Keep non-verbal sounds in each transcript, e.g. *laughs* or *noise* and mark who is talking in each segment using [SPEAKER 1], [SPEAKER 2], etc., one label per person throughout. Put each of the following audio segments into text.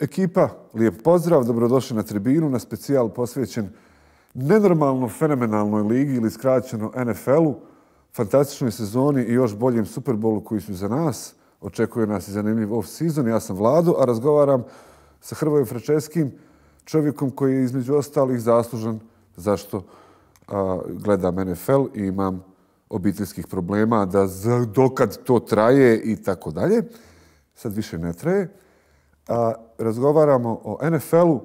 [SPEAKER 1] Ekipa, lijep pozdrav, dobrodošli na tribinu, na specijal posvećen nenormalno fenomenalnoj ligi ili skraćeno NFL-u, fantastičnoj sezoni i još boljem Superbolu koji su za nas. Očekuje nas i zanimljiv off-season. Ja sam Vladu, a razgovaram sa Hrvojem Frčeskim, čovjekom koji je između ostalih zaslužan zašto gledam NFL i imam obiteljskih problema, da dokad to traje i tako dalje. Sad više ne traje a, razgovaramo o NFL-u,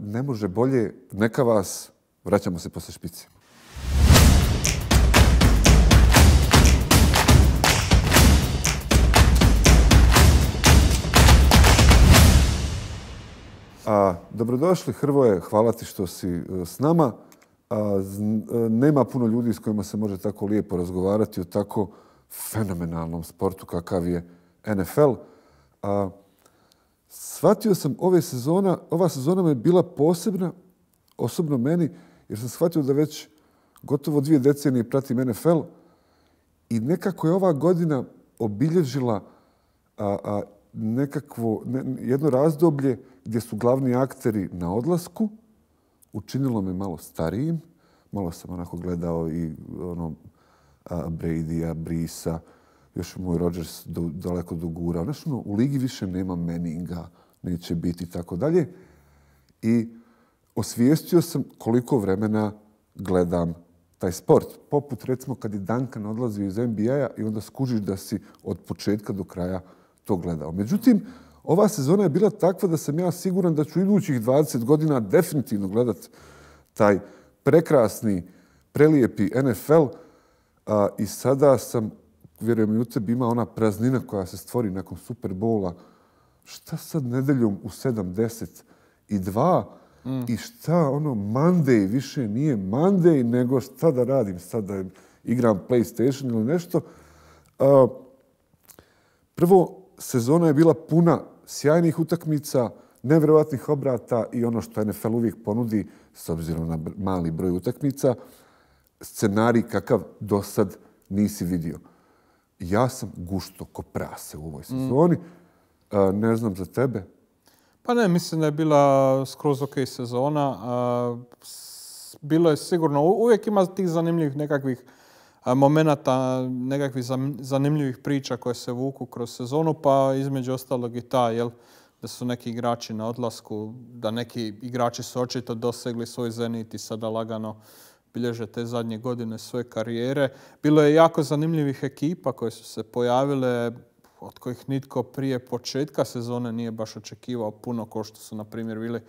[SPEAKER 1] ne može bolje, neka vas, vraćamo se posle špice. A, dobrodošli Hrvoje, hvala ti što si e, s nama. E, nema puno ljudi s kojima se može tako lijepo razgovarati o tako fenomenalnom sportu kakav je NFL. A, shvatio sam ove sezona, ova sezona me bila posebna, osobno meni, jer sam shvatio da već gotovo dvije decenije pratim NFL i nekako je ova godina obilježila nekakvo, jedno razdoblje gdje su glavni akteri na odlasku. Učinilo me malo starijim. Malo sam onako gledao i ono, a, a Brisa, još moj Rodgers daleko dogurao. Znaš, ono, u ligi više nema meninga, neće biti i tako dalje. I osvijestio sam koliko vremena gledam taj sport. Poput, recimo, kad je Duncan odlazio iz NBA-a i onda skužiš da si od početka do kraja to gledao. Međutim, ova sezona je bila takva da sam ja siguran da ću idućih 20 godina definitivno gledat taj prekrasni, prelijepi NFL. I sada sam vjerujem i u tebi, ima ona praznina koja se stvori nakon Superbola. Šta sad nedeljom u 7.10 i 2 mm. i šta ono Monday više nije Monday nego šta da radim sad da igram Playstation ili nešto. prvo, sezona je bila puna sjajnih utakmica, nevjerovatnih obrata i ono što NFL uvijek ponudi, s obzirom na mali broj utakmica, scenarij kakav do sad nisi vidio ja sam gušto ko prase u ovoj sezoni. E, ne znam za tebe.
[SPEAKER 2] Pa ne, mislim da je bila skroz ok sezona. E, bilo je sigurno, uvijek ima tih zanimljivih nekakvih e, momenata, nekakvih zanimljivih priča koje se vuku kroz sezonu, pa između ostalog i ta, jel, da su neki igrači na odlasku, da neki igrači su očito dosegli svoj zenit i sada lagano bilježe te zadnje godine svoje karijere. Bilo je jako zanimljivih ekipa koje su se pojavile, od kojih nitko prije početka sezone nije baš očekivao puno, kao što su na primjer bili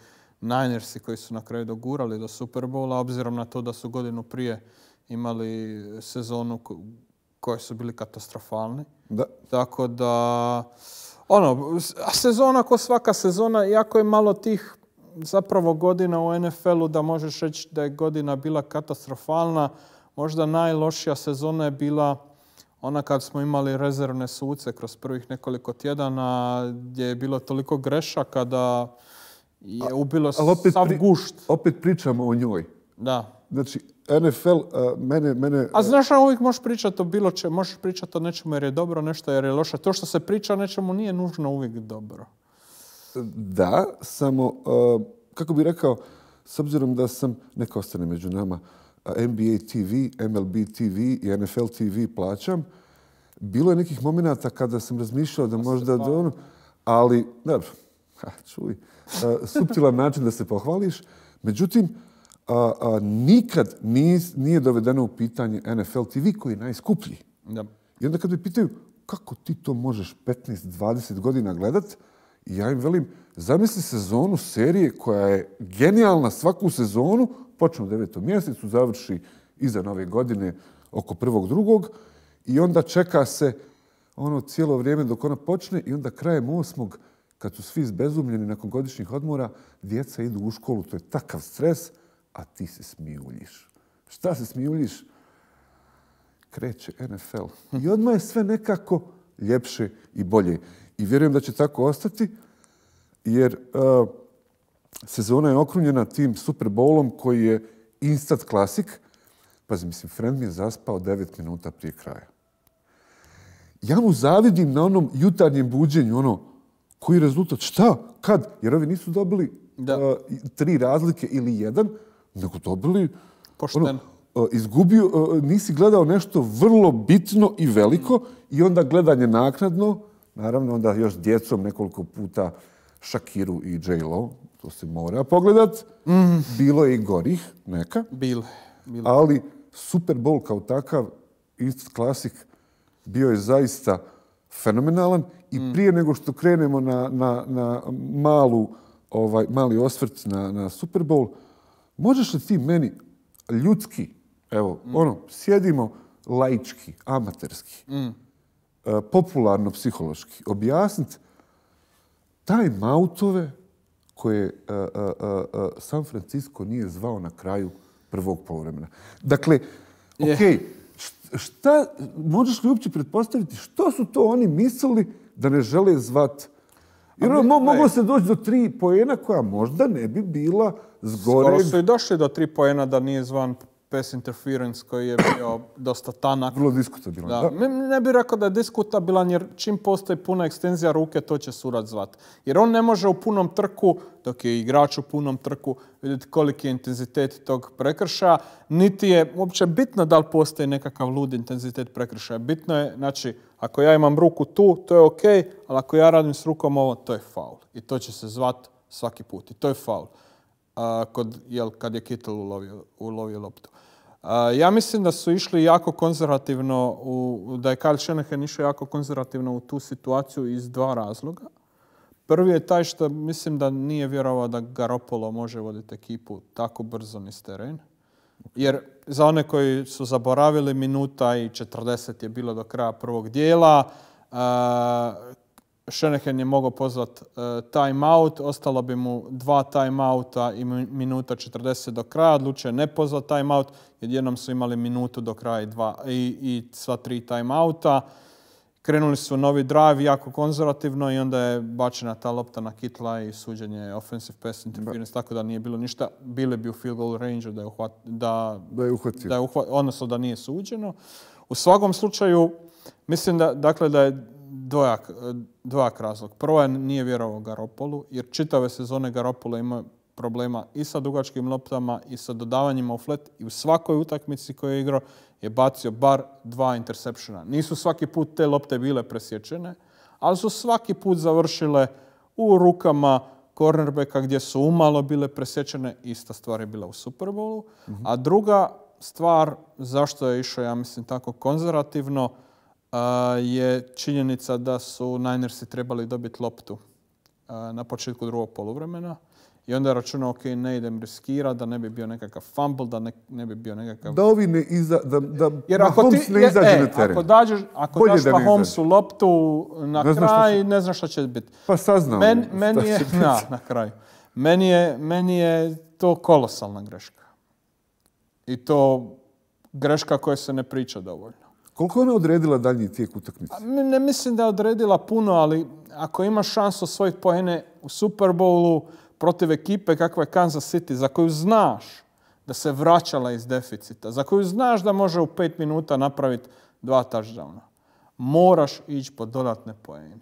[SPEAKER 2] Ninersi koji su na kraju dogurali do Superbola, obzirom na to da su godinu prije imali sezonu koje su bili katastrofalni. Da. Tako da, ono, sezona ko svaka sezona, jako je malo tih zapravo godina u NFL-u da možeš reći da je godina bila katastrofalna. Možda najlošija sezona je bila ona kad smo imali rezervne suce kroz prvih nekoliko tjedana gdje je bilo toliko greša kada je ubilo A, opet sav
[SPEAKER 1] gušt. Opet pričamo o njoj. Da. Znači, NFL, e, mene, mene... A e, znaš, uvijek možeš pričati o bilo čemu,
[SPEAKER 2] možeš pričati o nečemu jer je dobro, nešto jer je loše. To što se priča o nečemu nije nužno uvijek dobro.
[SPEAKER 1] Da, samo, e, kako bih rekao, s obzirom da sam, neka ostane među nama, e, NBA TV, MLB TV i NFL TV plaćam, bilo je nekih momenata kada sam razmišljao da pa možda... Ono, ali, dobro, čuj, e, suptilan način da se pohvališ. Međutim, nikad nije, dovedeno u pitanje NFL TV koji je najskuplji. I onda kad bi pitaju kako ti to možeš 15-20 godina gledat, i ja im velim, zamisli sezonu serije koja je genijalna svaku sezonu, počne u devetom mjesecu, završi iza nove godine oko prvog drugog i onda čeka se ono cijelo vrijeme dok ona počne i onda krajem osmog, kad su svi izbezumljeni nakon godišnjih odmora, djeca idu u školu, to je takav stres, a ti se smijuljiš. Šta se smijuljiš? Kreće NFL. I odmah je sve nekako ljepše i bolje i vjerujem da će tako ostati jer e, sezona je okrunjena tim Super Bowlom koji je instant klasik. Pazi, mislim, Friend mi je zaspao devet minuta prije kraja. Ja mu zavidim na onom jutarnjem buđenju, ono, koji rezultat, šta, kad, jer ovi nisu dobili e, tri razlike ili jedan, nego dobili... Pošteno. Ono, e, izgubio, nisi gledao nešto vrlo bitno i veliko i onda gledanje naknadno, Naravno, onda još djecom nekoliko puta Shakiru i J-Lo, to se mora pogledat. Bilo je i gorih, neka. Bilo. je Ali Super Bowl kao takav, ist Classic, bio je zaista fenomenalan. I mm. prije nego što krenemo na, malu, ovaj, mali osvrt na, na Super Bowl, možeš li ti meni ljudski, evo, mm. ono, sjedimo laički, amaterski, mm. E, popularno psihološki objasniti taj Mautove koje e, e, San Francisco nije zvao na kraju prvog povremena. Dakle, yeah. okej, šta, možeš li uopće pretpostaviti što su to oni mislili da ne žele zvat? Ono, moglo se doći do tri poena koja možda ne bi bila zgore... Skoro su
[SPEAKER 2] i došli do tri poena da nije zvan pass interference koji je bio *clears throat* dosta tanak. Vrlo diskutabilan. Da. Ne bih rekao da je diskutabilan jer čim postoji puna ekstenzija ruke to će surat zvat. Jer on ne može u punom trku, dok je igrač u punom trku, vidjeti koliki je intenzitet tog prekršaja. Niti je uopće bitno da li postoji nekakav lud intenzitet prekršaja. Bitno je, znači, ako ja imam ruku tu, to je ok, ali ako ja radim s rukom ovo, to je faul. I to će se zvat svaki put. I to je faul. Uh, kod, jel, kad je Kittel ulovio, ulovio loptu. Ja mislim da su išli jako konzervativno, u, da je Kyle Shanahan išao jako konzervativno u tu situaciju iz dva razloga. Prvi je taj što mislim da nije vjerovao da Garopolo može voditi ekipu tako brzo niz teren. Jer za one koji su zaboravili, minuta i 40 je bilo do kraja prvog dijela. Šeneken je mogao pozvat e, time out, ostalo bi mu dva time outa i minuta 40 do kraja, odlučio ne pozvat time out, jednom su imali minutu do kraja i, dva, i, sva tri time outa. Krenuli su novi drive, jako konzervativno i onda je bačena ta lopta na kitla i suđenje offensive pass interference, tako da nije bilo ništa. Bili bi u field goal range da je, da, uhvatio, da odnosno da nije suđeno. U svakom slučaju, mislim da, dakle, da je dvojak, e, dvojak razlog. Prvo je nije vjerovao Garopolu, jer čitave sezone Garopola ima problema i sa dugačkim loptama i sa dodavanjima u flet i u svakoj utakmici koju je igrao je bacio bar dva intersepšena. Nisu svaki put te lopte bile presječene, ali su svaki put završile u rukama cornerbacka gdje su umalo bile presječene. Ista stvar je bila u Superbolu. Mhm. A druga stvar zašto je išao, ja mislim, tako konzervativno, je činjenica da su Ninersi trebali dobiti loptu na početku drugog poluvremena. I onda je računao, ok, ne idem riskirati, da ne bi bio nekakav fumble, da ne, bi bio nekakav... Da
[SPEAKER 1] ovi ne iza... Da, da Jer ako ne na Ako, dađeš, ako daš da loptu na kraj,
[SPEAKER 2] ne znaš šta će biti. Pa
[SPEAKER 1] saznao. Men, meni je,
[SPEAKER 2] na, kraju. meni je to kolosalna greška. I to greška koja se ne priča dovoljno.
[SPEAKER 1] Koliko je ona odredila dalji tijek utakmice?
[SPEAKER 2] Ne mislim da je odredila puno, ali ako imaš šansu osvojiti poene u Superbowlu protiv ekipe kakva je Kansas City, za koju znaš da se vraćala iz deficita, za koju znaš da može u pet minuta napraviti dva touchdowna, moraš ići po dodatne poene.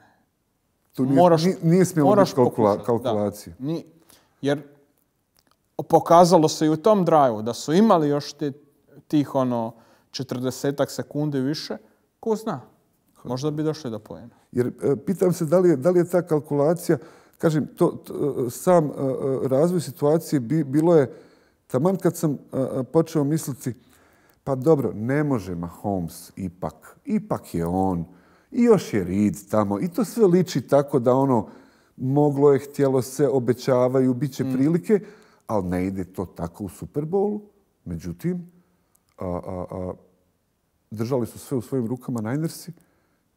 [SPEAKER 2] To nije, moraš, smjelo biti jer pokazalo se i u tom drive da su imali još tih ono 40 sekundi više, ko zna? Možda bi došli do pojena.
[SPEAKER 1] Jer e, pitam se da li je, ta kalkulacija, kažem, e, sam e, razvoj situacije bilo je, taman kad sam počeo misliti, pa dobro, ne može Mahomes ipak, ipak je on, i još je Reed tamo, i to sve liči tako da ono, moglo je, htjelo se, obećavaju, bit će mm. prilike, ali ne ide to tako u Superbowlu, Međutim, držali su sve u svojim rukama Ninersi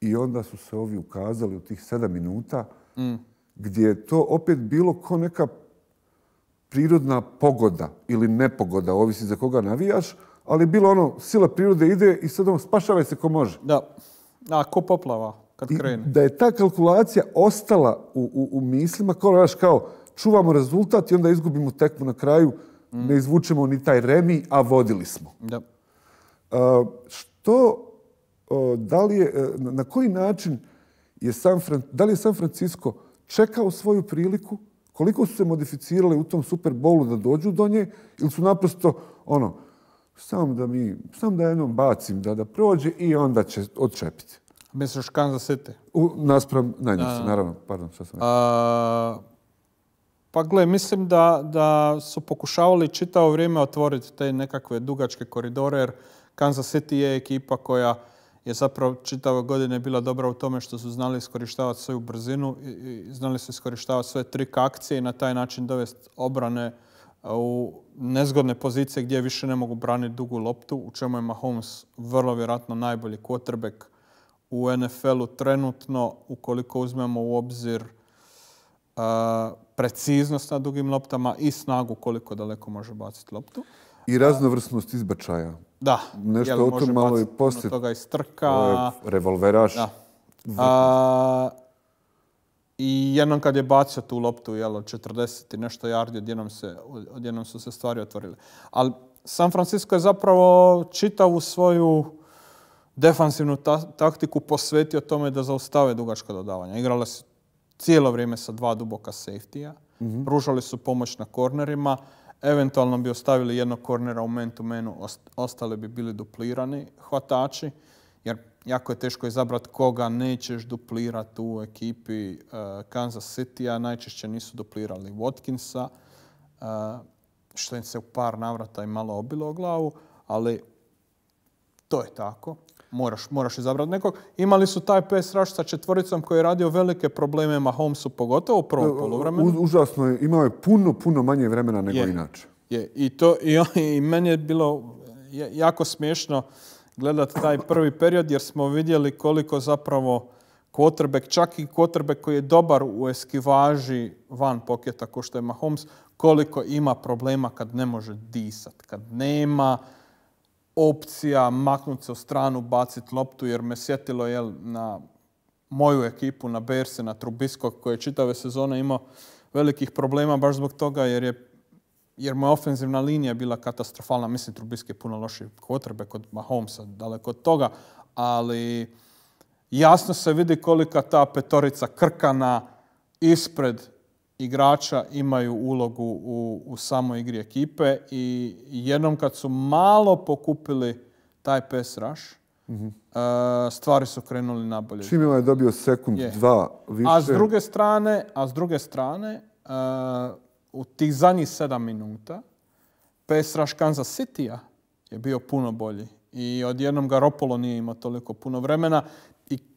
[SPEAKER 1] i onda su se ovi ukazali u tih sedam minuta mm. gdje je to opet bilo ko neka prirodna pogoda ili nepogoda, ovisi za koga navijaš, ali je bilo ono, sila prirode ide i sad ono, spašavaj se ko može. Da, a ko poplava kad krene. Da je ta kalkulacija ostala u, mislima, kao, kao, čuvamo rezultat i onda izgubimo tekmu na kraju, mm. ne izvučemo ni taj remi, a vodili smo. Da. Što, da li je, e, na koji način je San, da li je San Francisco čekao svoju priliku, koliko su se modificirali u tom Super Bowlu da dođu do nje, ili su naprosto ono, sam da mi, sam da jednom bacim, da da prođe i onda će odčepiti.
[SPEAKER 2] Misliš Kansas City?
[SPEAKER 1] U, naspram, ne, naravno, pardon, što sam
[SPEAKER 2] rekao? Pa gle, mislim da, da su pokušavali čitavo vrijeme otvoriti te nekakve dugačke koridore, jer Kansas City je ekipa koja je zapravo čitave godine bila dobra u tome što su znali iskorištavati svoju brzinu i znali su iskorištavati sve tri akcije i na taj način dovesti obrane e, u nezgodne pozicije gdje više ne mogu braniti dugu loptu, u čemu je Mahomes vrlo vjerojatno najbolji quarterback u NFL-u trenutno, ukoliko uzmemo u obzir e, preciznost na dugim loptama i snagu koliko daleko može baciti loptu.
[SPEAKER 1] I raznovrsnost izbačaja. Da. Nešto malo i poslije. toga iz trka. Revolveraš.
[SPEAKER 2] Da. I jednom kad je bacio tu loptu, jel, 40 i nešto jardi, odjednom, su se stvari otvorile. Ali San Francisco je zapravo čitavu svoju defensivnu taktiku posvetio tome da zaustave dugačka dodavanja. Igrale su cijelo vrijeme sa dva duboka safety-a, mhm. pružali su pomoć na kornerima, Eventualno bi ostavili jednog kornera u man to ostali bi bili duplirani hvatači, jer jako je teško izabrati koga nećeš duplirati u ekipi eh, Kansas City-a. Najčešće nisu duplirali Watkinsa, eh, što im se u par navrata i malo obilo o glavu, ali to je tako moraš, moraš izabrati nekog. Imali su taj PS Rush sa četvoricom koji je radio velike probleme Mahomesu, pogotovo u prvom polovremenu.
[SPEAKER 1] Užasno je, imao je puno, puno manje vremena nego inače.
[SPEAKER 2] Je, i, to, i, meni je bilo jako smiješno gledati taj prvi period jer smo vidjeli koliko zapravo Kvotrbek, čak i Kvotrbek koji je dobar u eskivaži van poketa, ko što je Mahomes, koliko ima problema kad ne može disat, kad nema opcija maknuti se u stranu, baciti loptu, jer me sjetilo jel, na moju ekipu, na Berse, na Trubiskog, koji je čitave sezone imao velikih problema baš zbog toga jer je jer moja ofenzivna linija bila katastrofalna. Mislim, trubiske je puno loši potrebe kod Mahomesa, daleko od toga, ali jasno se vidi kolika ta petorica krkana ispred igrača imaju ulogu u, u samoj igri ekipe i jednom kad su malo pokupili taj pass rush, mhm. eh, stvari su krenuli bolje. Čim
[SPEAKER 1] je dobio sekund, dva više. A s druge
[SPEAKER 2] strane, a s druge strane eh, u tih zadnjih sedam minuta PS rush Kansas city je bio puno bolji i odjednom Garopolo nije imao toliko puno vremena.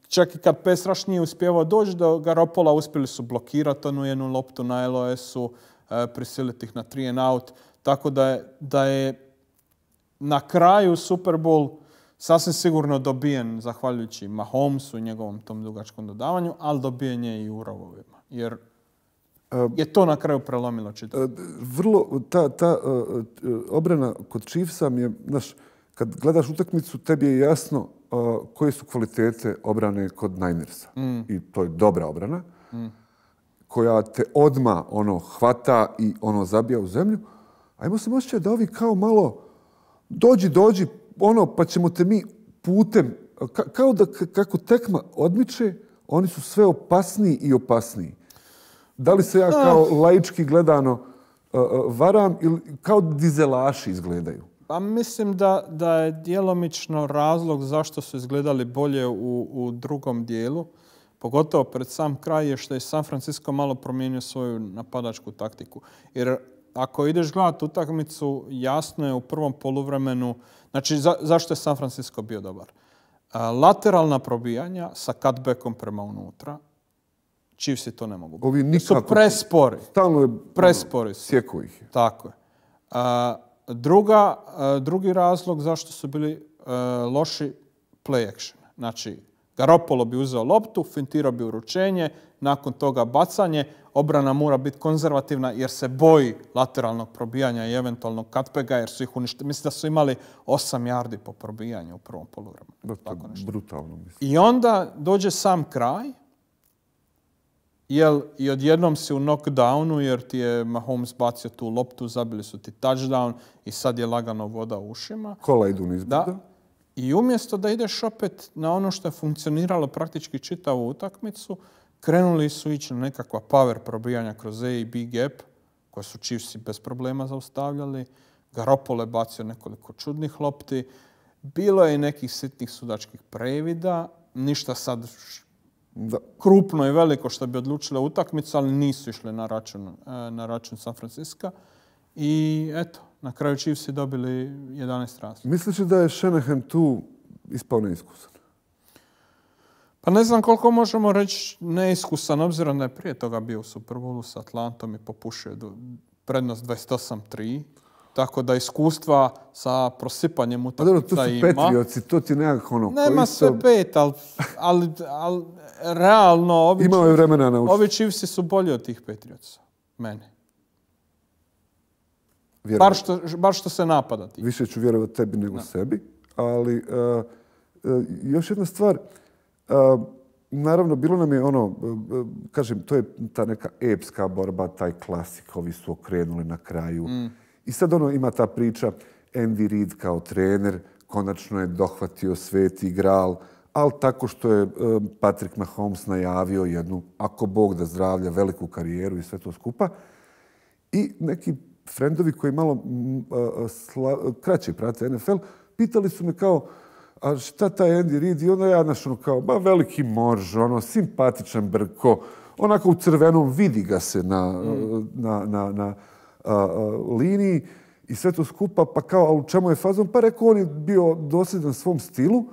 [SPEAKER 2] Čak i kad Pesraš nije uspjevao doći do Garopola, uspjeli su blokirati onu jednu loptu na LOS-u, e, prisiliti ih na 3 and out. Tako da je, na kraju Super Bowl sasvim sigurno dobijen zahvaljujući Mahomesu i njegovom tom dugačkom dodavanju, ali dobijen je i u rovovima. Jer e, je to na kraju prelomilo čitav.
[SPEAKER 1] E, vrlo, ta, ta obrana kod Chiefsa mi je, znaš, kad gledaš utakmicu, tebi je jasno koje su kvalitete obrane kod najmersa mm. I to je dobra obrana koja te odma ono hvata i ono zabija u zemlju. ajmo se sam da ovi kao malo dođi, dođi, ono, pa ćemo te mi putem, kao da kako tekma odmiče, oni su sve opasniji i opasniji. Da li se ja kao laički gledano varam ili kao dizelaši izgledaju?
[SPEAKER 2] Pa mislim da, da je djelomično razlog zašto su izgledali bolje u, u drugom dijelu, pogotovo pred sam kraj, je što je San Francisco malo promijenio svoju napadačku taktiku. Jer ako ideš gledati utakmicu, jasno je u prvom poluvremenu, znači zašto je San Francisco bio dobar? Lateralna probijanja sa cutbackom prema unutra, si to ne mogu. Ovi Su prespori. Stalno je prespori Sjeko ih. Tako je. Druga, e, drugi razlog zašto su bili e, loši play action. Znači, Garopolo bi uzeo loptu, fintirao bi uručenje, nakon toga bacanje. Obrana mora biti konzervativna jer se boji lateralnog probijanja i eventualnog katpega jer su ih uništili. Mislim da su imali 8 yardi po probijanju u prvom poluvremenu. Brutalno, mislim. I onda dođe sam kraj Jel, I odjednom si u knockdownu jer ti je Mahomes bacio tu loptu, zabili su ti touchdown i sad je lagano voda u ušima. Kola idu Da. I umjesto da ideš opet na ono što je funkcioniralo praktički čitavu utakmicu, krenuli su ići na nekakva power probijanja kroz A i B gap, koje su Chiefs bez problema zaustavljali. Garopole bacio nekoliko čudnih lopti. Bilo je i nekih sitnih sudačkih previda. Ništa sad krupno i veliko što bi odlučila utakmica, ali nisu išle na račun, e, San Francisco. I eto, na kraju Chiefs dobili 11 razlika.
[SPEAKER 1] Misliš da je Shanahan tu ispao neiskusan?
[SPEAKER 2] Pa ne znam koliko možemo reći neiskusan, obzirom da je prije toga bio u Bowlu s Atlantom i popušio prednost 28 tako da iskustva sa prosipanjem pa utakmica pa, ima. Petrioci,
[SPEAKER 1] to ti nekako ono... Nema sve
[SPEAKER 2] pet, ali, realno ovi, je vremena naučiti. Ovi su bolji od tih Petrioca. Mene. Bar što, se napada
[SPEAKER 1] ti. Više ću vjerovati tebi nego sebi. Ali eh, eh, još jedna stvar. Eh, naravno, bilo nam je ono, kažem, to je ta neka epska borba, taj klasik, ovi su okrenuli na kraju. Mm. I sad ono ima ta priča, Andy Reid kao trener konačno je dohvatio sveti gral, ali tako što je e, Patrick Mahomes najavio jednu, ako Bog da zdravlja, veliku karijeru i sve to skupa. I neki frendovi koji malo e, e, kraće prate NFL, pitali su me kao, a šta taj Andy Reid? I onda ja ono kao, ba veliki morž, ono, simpatičan brko, onako u crvenom vidi ga se na mm liniji i sve to skupa, pa kao, a u čemu je fazom? Pa rekao, on je bio dosljedan svom stilu,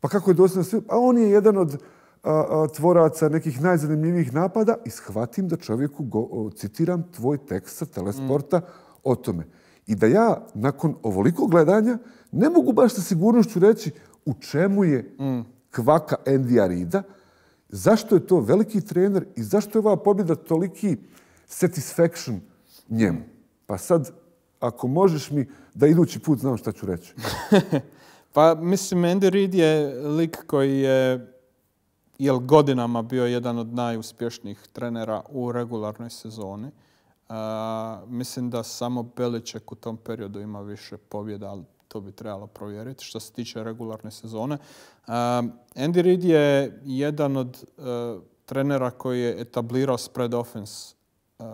[SPEAKER 1] pa kako je dosljedan stilu? A on je jedan od tvoraca nekih najzanimljivijih napada i shvatim da čovjeku, citiram, tvoj tekst sa telesporta o tome. I da ja, nakon ovoliko gledanja, ne mogu baš sa sigurnošću reći u čemu je kvaka Andy Arida, zašto je to veliki trener i zašto je ova pobjeda toliki satisfaction njemu. Pa sad, ako možeš mi, da idući put znam šta ću reći. *laughs* pa mislim, Andy Reid je lik koji
[SPEAKER 2] je jel godinama bio jedan od najuspješnijih trenera u regularnoj sezoni. mislim da samo Beliček u tom periodu ima više pobjeda, ali to bi trebalo provjeriti što se tiče regularne sezone. Uh, Andy Reid je jedan od e, trenera koji je etablirao spread offense e,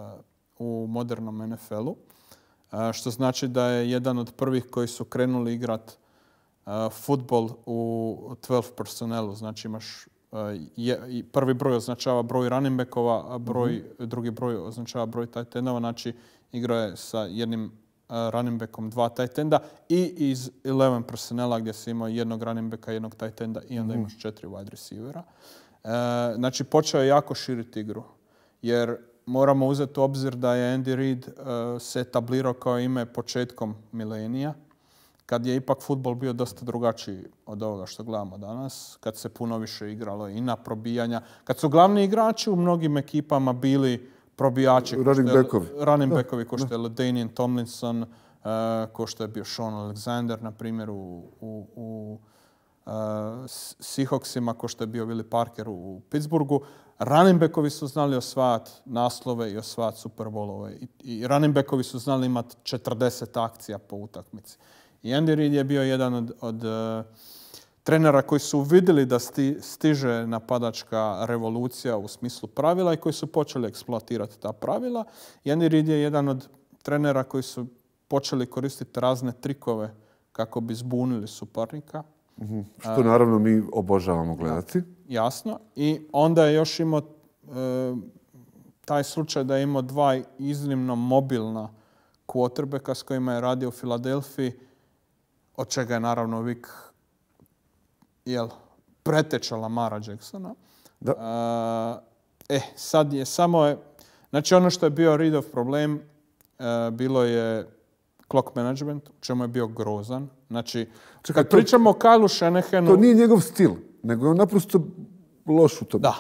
[SPEAKER 2] u modernom NFL-u. E, što znači da je jedan od prvih koji su krenuli igrat e, futbol u 12 personelu. Znači imaš e, prvi broj označava broj running backova, a mhm. drugi broj označava broj tight endova. Znači igra je sa jednim running backom dva tight enda i iz 11 personela gdje si imao jednog running backa, jednog tight enda i onda mhm. imaš četiri wide receivera. znači počeo je jako širiti igru jer moramo uzeti u obzir da je Andy Reid eh, se etablirao kao ime početkom milenija, kad je ipak futbol bio dosta drugačiji od ovoga što gledamo danas, kad se puno više igralo i na probijanja, kad su glavni igrači u mnogim ekipama bili probijači, running backovi, running backovi ko što je Ladanian Tomlinson, eh, ko što je bio Sean Alexander, na primjer, u, u, eh, Seahawksima, ko što je bio Willie Parker u Pittsburghu. Ranimbekovi su znali osvajati naslove i osvajati superbolove. I, i Ranimbekovi su znali imati 40 akcija po utakmici. I Andy je bio jedan od, e, trenera koji su vidjeli da stiže napadačka revolucija u smislu pravila i koji su počeli eksploatirati ta pravila. I Andy je jedan od trenera koji su počeli koristiti razne trikove kako bi zbunili suparnika
[SPEAKER 1] Mhm. Što naravno mi obožavamo gledati.
[SPEAKER 2] Jasno. I onda je još imao e, taj slučaj da je imao dva iznimno mobilna quarterbacka s kojima je radio u Filadelfiji, od čega je naravno uvijek pretečala preteča Jacksona. Da. E, e, sad je samo... znači ono što je bio ridov problem, e, bilo je clock management, u čemu je bio grozan Znači, kad pričamo o Kajlu Šenehenu... To nije
[SPEAKER 1] njegov stil, nego je on naprosto loš u tome. Da,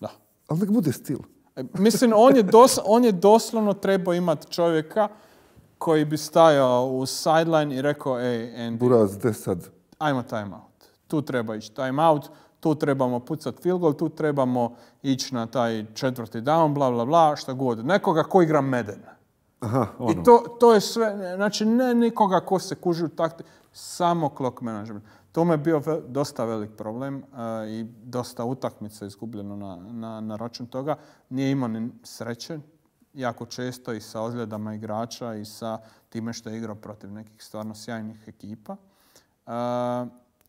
[SPEAKER 2] da. Ali nek bude stil. E, mislim, on je, on je doslovno trebao imati čovjeka koji bi stajao u sideline i rekao, ej, Andy... Buraz, sad? Ajmo time out. Tu treba ići time out, tu trebamo pucat field goal, tu trebamo ići na taj četvrti down, bla, bla, bla, šta god. Nekoga ko igra meden.
[SPEAKER 1] Aha, I ono. to,
[SPEAKER 2] to je sve, znači ne nikoga ko se kuži u takti, samo clock management. To je bio dosta velik problem e, i dosta utakmica izgubljeno na, na, račun toga. Nije imao ni sreće, jako često i sa ozljedama igrača i sa time što je igrao protiv nekih stvarno sjajnih ekipa. Uh,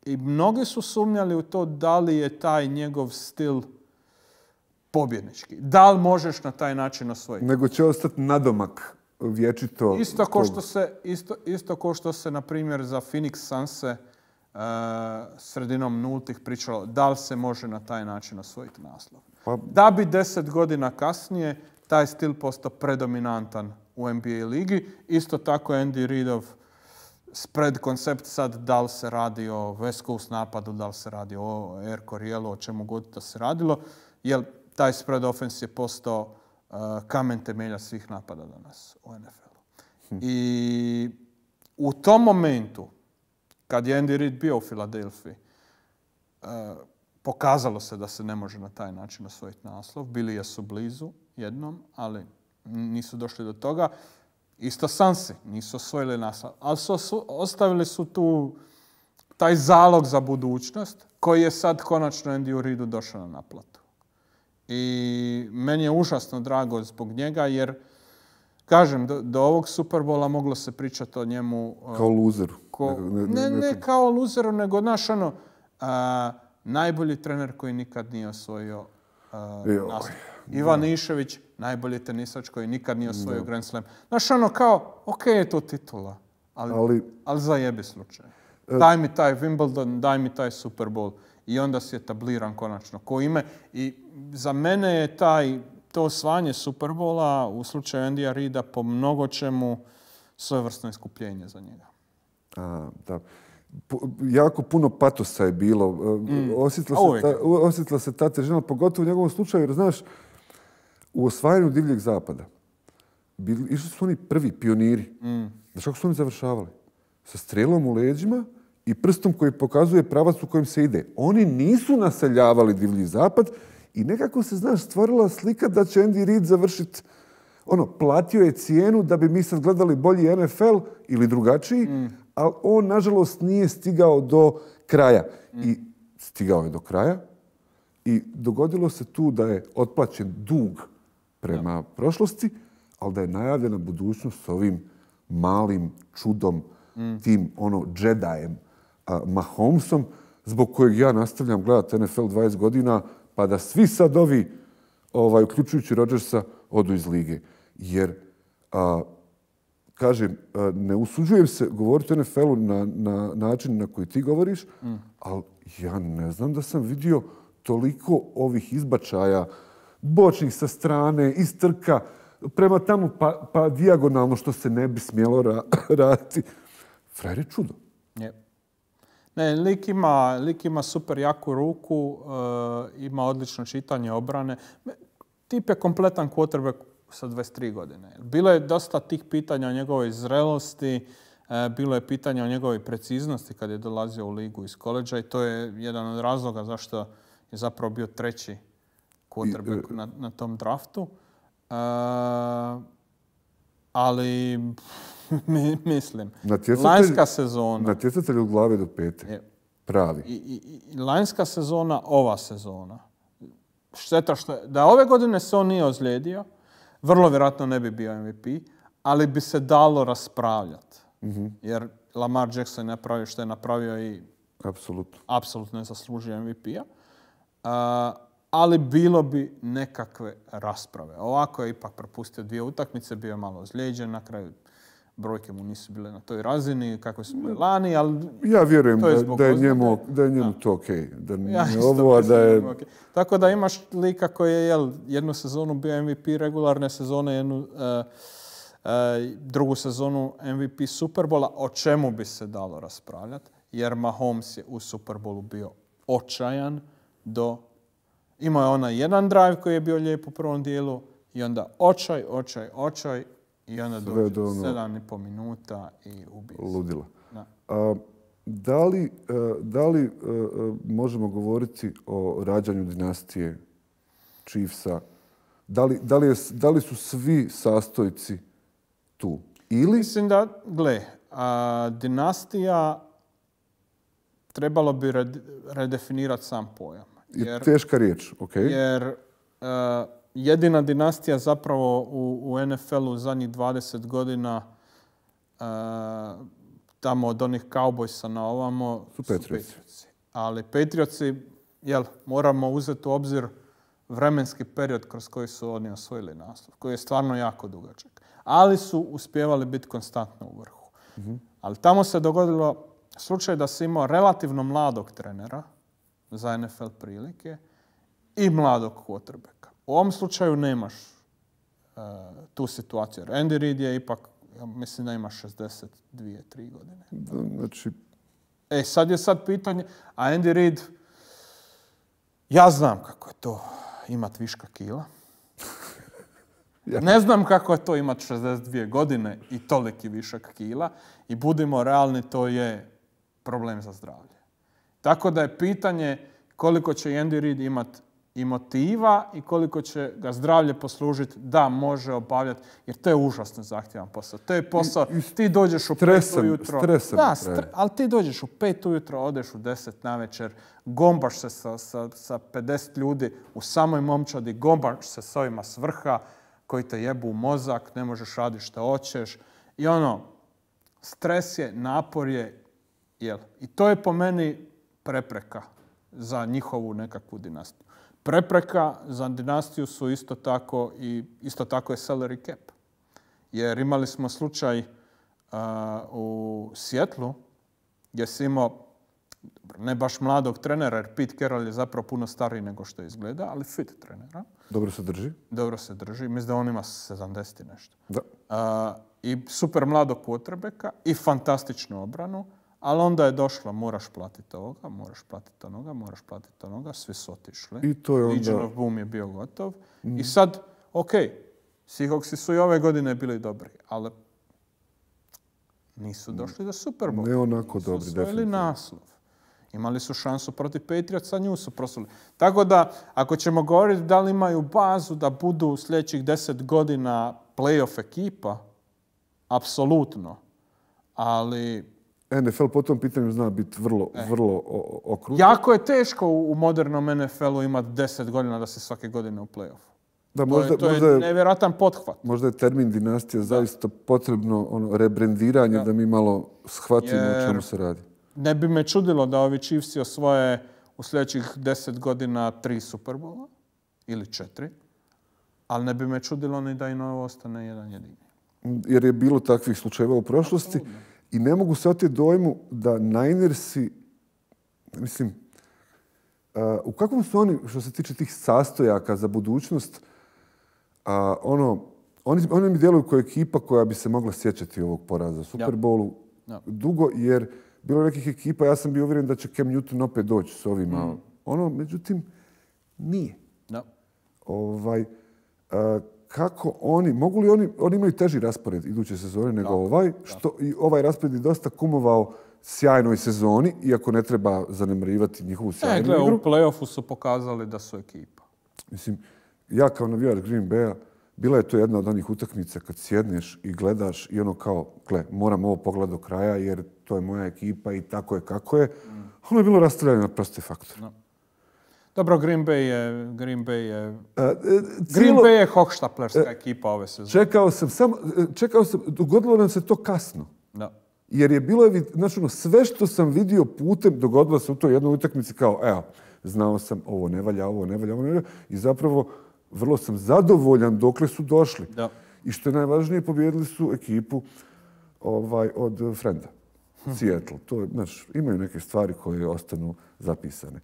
[SPEAKER 2] I mnogi su sumnjali u to da li je taj njegov stil pobjednički. Da li možeš na taj način osvojiti? Nego
[SPEAKER 1] će ostati nadomak vječito... Isto ko što
[SPEAKER 2] se, isto, isto ko što se, na primjer, za Phoenix Sanse e, sredinom nultih pričalo da li se može na taj način osvojiti naslov. Pa... Da bi deset godina kasnije taj stil postao predominantan u NBA ligi. Isto tako Andy Reidov spread koncept sad da li se radi o West Coast napadu, da li se radi o Air Corielu, o čemu god da se radilo, jer taj spread offense je postao kamen temelja svih napada danas u NFL-u. Hm. I u tom momentu, kad je Andy Reid bio u Filadelfiji, pokazalo se da se ne može na taj način osvojiti naslov. Bili jesu blizu jednom, ali nisu došli do toga. Isto Sansi nisu osvojili naslov, ali su ostavili su tu taj zalog za budućnost koji je sad konačno Andy Reedu došao na naplatu i meni je užasno drago zbog njega jer Kažem, do, ovog Superbola moglo se pričati o njemu... E, kao
[SPEAKER 1] luzeru. ne, ne, kao
[SPEAKER 2] luzeru, nego naš ono, e, najbolji trener koji nikad nije osvojio e, Ivan Išević, najbolji tenisač koji nikad nije osvojio Grand Slam. Znaš ono kao, ok je to titula, ali, za ali slučaj. Daj mi taj Wimbledon, daj mi taj Superbol i onda si etabliran konačno ko ime. I za mene je taj, to osvajanje Superbola u slučaju Andija Rida po mnogo čemu svojevrstno iskupljenje za njega.
[SPEAKER 1] A, da. jako puno patosa je bilo. E, mm. Osjetila, se ta, težina, pogotovo u njegovom slučaju, jer znaš, u osvajanju divljeg zapada išli su oni prvi pioniri. Mm. kako su oni završavali? Sa strelom u leđima, i prstom koji pokazuje pravac u kojem se ide. Oni nisu naseljavali divlji zapad i nekako se, znaš, stvorila slika da će Andy Reid završiti ono, platio je cijenu da bi mi sad gledali bolji NFL ili drugačiji, mm. ali on, nažalost, nije stigao do kraja. Mm. I stigao je do kraja i dogodilo se tu da je otplaćen dug prema prošlosti, ali da je najavljena budućnost s ovim malim čudom, mm. tim ono džedajem Mahomesom, zbog kojeg ja nastavljam gledati NFL 20 godina, pa da svi sad ovi, ovaj, uključujući Rodgersa, odu iz lige. Jer, kažem, ne usuđujem se govoriti o NFL-u na, način na koji ti govoriš, ali ja ne znam da sam vidio toliko ovih izbačaja, bočnih sa strane, iz trka, prema tamo, pa, pa, dijagonalno što se ne bi smjelo raditi. Frajer je čudo.
[SPEAKER 2] Ne, lik ima, lik ima super jaku ruku, e, ima odlično čitanje obrane. Tip je kompletan quarterback sa 23 godine. Bilo je dosta tih pitanja o njegovoj zrelosti, e, bilo je pitanja o njegovoj preciznosti kad je dolazio u ligu iz koleđa i to je jedan od razloga zašto je zapravo bio treći quarterback e, na, tom draftu. ali *laughs* mi, mislim. Lanjska sezona.
[SPEAKER 1] Natjecatelj u glavi do pete. Pravi.
[SPEAKER 2] I, lanjska sezona, ova sezona. Šteta što je, da ove godine se on nije ozlijedio, vrlo vjerojatno ne bi bio MVP, ali bi se dalo raspravljati. Mhm. Jer Lamar Jackson je napravio što je napravio i apsolutno, apsolutno je zaslužio MVP-a. ali bilo bi nekakve rasprave. Ovako je ipak propustio dvije utakmice, bio je malo ozlijeđen, na kraju brojke mu nisu bile na toj razini, kako su bile lani, ali... Ja vjerujem da, je njemu,
[SPEAKER 1] da njemu to ok. Da ja ovo, a da je...
[SPEAKER 2] Tako da imaš lika koji je jel, jednu sezonu bio MVP regularne sezone, jednu... E, e, drugu sezonu MVP Superbola, o čemu bi se dalo raspravljati, jer Mahomes je u Superbolu bio očajan do... Imao je onaj jedan drive koji je bio lijep u prvom dijelu i onda očaj, očaj, očaj, i onda dođe do ono i pol minuta i
[SPEAKER 1] ubije Ludila. Da. li, e, e, e, možemo govoriti o rađanju dinastije Chiefsa? Da li, su svi sastojci tu? Ili... Mislim da, gle, a,
[SPEAKER 2] dinastija trebalo bi redefinirati sam pojam. Jer, teška riječ, ok. Jer jedina dinastija zapravo u, u NFL-u zadnjih 20 godina e, tamo od onih Cowboysa na ovamo su Patriotsi. Ali Patriotsi, jel, moramo uzeti u obzir vremenski period kroz koji su oni osvojili naslov, koji je stvarno jako dugačak. Ali su uspjevali biti konstantno u vrhu. Mhm. Ali tamo se dogodilo slučaj da si imao relativno mladog trenera za NFL prilike i mladog quarterbacka. U ovom slučaju nemaš e, tu situaciju. Jer Andy Reid je ipak, mislim da ima 62-3 godine. znači... E, sad je sad pitanje, a Andy Reid, ja znam kako je to imat viška kila. *laughs* Ne znam kako je to imat 62 godine i toliki višak kila. I budimo realni, to je problem za zdravlje. Tako da je pitanje koliko će Andy Reid imat i motiva i koliko će ga zdravlje poslužiti da može obavljati. Jer to je užasno zahtjevan posao. To je posao, ti dođeš u pet ujutro. da, ali ti dođeš u pet ujutro, odeš u deset na večer, gombaš se sa, sa, 50 ljudi u samoj momčadi, gombaš se s ovima svrha koji te jebu u mozak, ne možeš raditi što hoćeš. I ono, stres je, napor je, jel? I to je po meni prepreka za njihovu nekakvu dinastiju. Prepreka za dinastiju su isto tako i isto tako je salary cap. Jer imali smo slučaj u Sjetlu gdje si imao ne baš mladog trenera, jer Pete Carroll je zapravo puno stariji nego što izgleda, ali fit trenera.
[SPEAKER 1] Dobro se drži.
[SPEAKER 2] Dobro se drži. Mislim da on ima 70 i nešto. Da. I super mladog potrebeka i fantastičnu obranu. Ali onda je došla, moraš platiti ovoga, moraš platiti onoga, moraš platiti onoga, svi su otišli. I to je onda... Legion of Boom je bio gotov. I mm. sad, ok, Sihoksi su i ove godine bili dobri, ali nisu mm. došli do Super Bowl. Ne onako dobri, definitivno. naslov. Imali su šansu protiv Patriots, a nju su prosuli. Tako da, ako ćemo govoriti da li imaju bazu da budu sljedećih deset godina playoff ekipa, apsolutno. Ali
[SPEAKER 1] NFL po tom pitanju zna biti vrlo, e. vrlo okrutno.
[SPEAKER 2] Jako je teško u modernom NFL-u imati deset godina da se svake godine u play-offu.
[SPEAKER 1] Da, možda, to je, možda je nevjerojatan pothvat. Možda je termin dinastija zaista potrebno ono, rebrendiranje da. mi malo shvatimo o čemu se radi.
[SPEAKER 2] Ne bi me čudilo da ovi Chiefsi osvoje u sljedećih deset godina tri Superbola ili četiri, ali ne bi me čudilo ni da i novo ostane jedan jedini.
[SPEAKER 1] Jer je bilo takvih slučajeva u prošlosti. I ne mogu se otjeti dojmu da Ninersi, mislim, u kakvom su oni, što se tiče tih sastojaka za budućnost, ono, oni, mi djeluju kao ekipa koja bi se mogla sjećati ovog poraza. Super Bowlu dugo, jer bilo nekih ekipa, ja sam bio uvjeren da će Cam Newton opet doći s ovima. Mm. Ono, međutim, nije. Ovaj, kako oni, mogu li oni, oni imaju teži raspored iduće sezone nego ovaj, što i ovaj raspored je dosta kumovao sjajnoj sezoni, iako ne treba zanemarivati njihovu sjajnu e, gleda, u
[SPEAKER 2] play-offu su pokazali da su ekipa.
[SPEAKER 1] Mislim, ja kao navijar Green Bay-a, bila je to jedna od onih utakmica kad sjedneš i gledaš i ono kao, gle, moram ovo pogled do kraja jer to je moja ekipa i tako je kako je. Mm. Ono je bilo rastavljeno na proste
[SPEAKER 2] dobro, Green Bay je... Green Bay je, uh, Green Bay je e, ekipa ove sezone.
[SPEAKER 1] Čekao sam, samo, čekao sam, dogodilo nam se to kasno. Da. Jer je bilo, znači ono, sve što sam vidio putem, dogodilo se u toj jednoj utakmici kao, evo, znao sam, ovo ne valja, ovo ne valja, ovo ne valja. I zapravo, vrlo sam zadovoljan dokle su došli. Da. I što je najvažnije, pobjedili su ekipu ovaj, od Frenda. Hm. Seattle. To, znaš, imaju neke stvari koje ostanu zapisane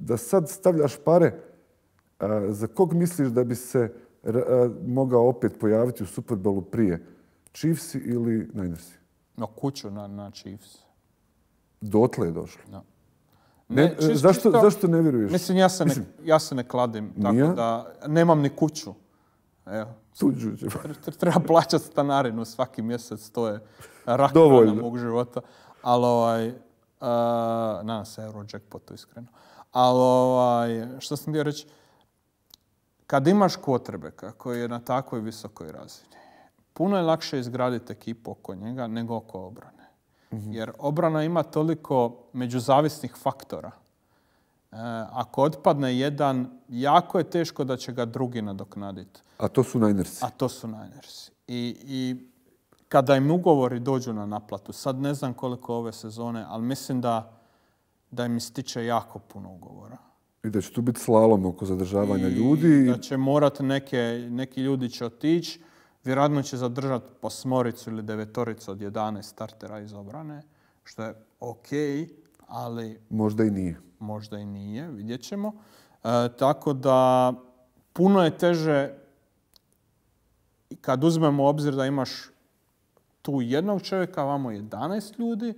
[SPEAKER 1] da sad stavljaš pare, za kog misliš da bi se mogao opet pojaviti u Superbowlu prije? Chiefs ili Ninersi? Na kuću
[SPEAKER 2] na, na Chiefs.
[SPEAKER 1] Dotle je došlo.
[SPEAKER 2] E, zašto, ne
[SPEAKER 1] vjeruješ? Mislim, ja se ne,
[SPEAKER 2] ja se ne kladim, tako da
[SPEAKER 1] nemam ni kuću. Evo. Tuđu
[SPEAKER 2] Treba plaćati stanarinu svaki mjesec, to je rak mog života. Ali ovaj, Eh, na se euro iskreno. Ali ovaj, što sam htio reći, kad imaš kvotrbeka koji je na takvoj visokoj razini, puno je lakše izgraditi ekipu oko njega nego oko obrane. Mhm. Jer obrana ima toliko međuzavisnih faktora. Eh, ako otpadne jedan, jako je teško da će ga drugi nadoknaditi.
[SPEAKER 1] A to su najnersi. A
[SPEAKER 2] to su najnersi. I, I kada im ugovori dođu na naplatu. Sad ne znam koliko ove sezone, ali mislim da, da im ističe jako puno ugovora.
[SPEAKER 1] I da će tu biti slalom oko zadržavanja I ljudi. da
[SPEAKER 2] će morati neke, neki ljudi će otići. Vjerojatno će zadržati posmoricu ili devetoricu od 11 startera iz obrane, što je ok, ali...
[SPEAKER 1] Možda i nije. Možda i nije,
[SPEAKER 2] vidjet ćemo. E, tako da puno je teže kad uzmemo obzir da imaš tu jednog čovjeka, vamo 11 ljudi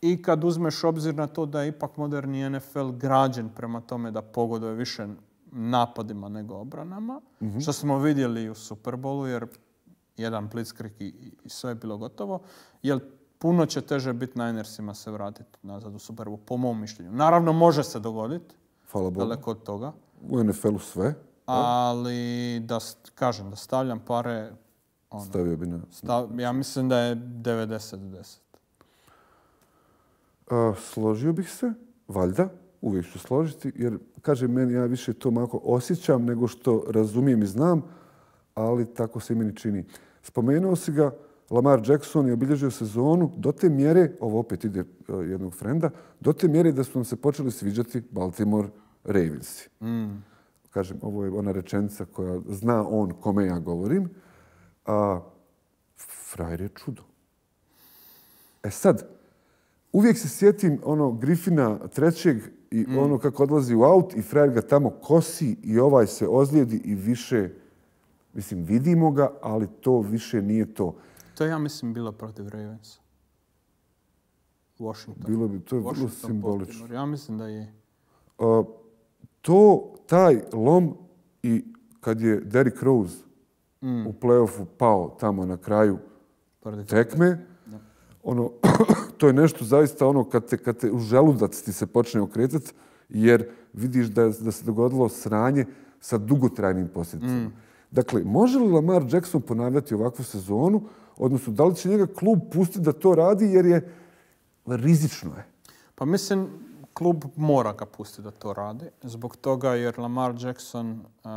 [SPEAKER 2] i kad uzmeš obzir na to da je ipak moderni NFL građen prema tome da pogoduje više napadima nego obranama, mhm. što smo vidjeli u Superbolu jer jedan blitzkrieg i, sve je bilo gotovo, jer puno će teže biti Ninersima se vratiti nazad u Superbu, po mom mišljenju. Naravno, može se dogoditi, Hvala Bogu. daleko od toga.
[SPEAKER 1] U NFL-u sve.
[SPEAKER 2] Ali, da kažem, da stavljam pare,
[SPEAKER 1] ono. Stavio
[SPEAKER 2] bi ja mislim da je 90-10.
[SPEAKER 1] složio bih se, valjda, uvijek ću složiti, jer, kažem, meni ja više to malo osjećam nego što razumijem i znam, ali tako se i meni čini. Spomenuo si ga, Lamar Jackson je obilježio sezonu do te mjere, ovo opet ide e, jednog frenda, do te mjere da su nam se počeli sviđati Baltimore Ravens. Mm. Kažem, ovo je ona rečenica koja zna on kome ja govorim a frajer je čudo. E sad, uvijek se sjetim ono Grifina trećeg i mm. ono kako odlazi u aut i frajer ga tamo kosi i ovaj se ozlijedi i više, mislim, vidimo ga, ali to više nije to.
[SPEAKER 2] To ja mislim bilo protiv Ravens. Washington. Bilo bi, to je vrlo simbolično. Ja mislim da je...
[SPEAKER 1] to, taj lom i kad je Derrick Rose Mm. u play-offu pao tamo na kraju tekme. Ono, *clears throat* to je nešto zaista ono kad te, u želudac ti se počne okretati jer vidiš da, se dogodilo sranje sa dugotrajnim posljedicama. Mm. Dakle, može li Lamar Jackson ponavljati ovakvu sezonu, odnosno da li će njega klub pustiti da to radi jer je rizično je?
[SPEAKER 2] Pa mislim, klub mora ga pustiti da to radi, zbog toga jer Lamar Jackson eh,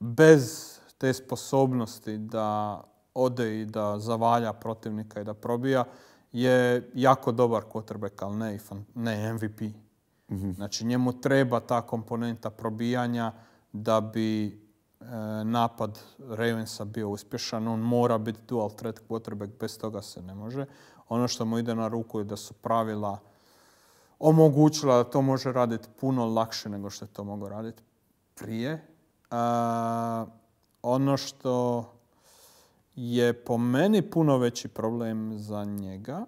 [SPEAKER 2] bez te sposobnosti da ode i da zavalja protivnika i da probija je jako dobar quarterback, ali ne, MVP. Mm Znači njemu treba ta komponenta probijanja da bi e, napad Ravensa bio uspješan. On mora biti dual threat quarterback, bez toga se ne može. Ono što mu ide na ruku je da su pravila omogućila da to može raditi puno lakše nego što je to mogao raditi prije. E, ono što je po meni puno veći problem za njega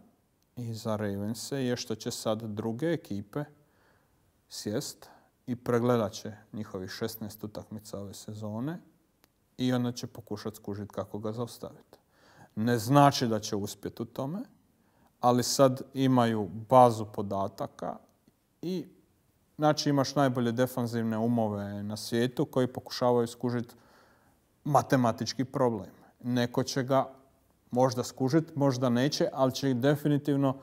[SPEAKER 2] i za Ravense je što će sad druge ekipe sjest i pregledat će njihovih 16 utakmica ove sezone i onda će pokušati skužiti kako ga zaustaviti. Ne znači da će uspjeti u tome, ali sad imaju bazu podataka i znači imaš najbolje defanzivne umove na svijetu koji pokušavaju skužiti matematički problem. Neko će ga možda skužiti, možda neće, ali će definitivno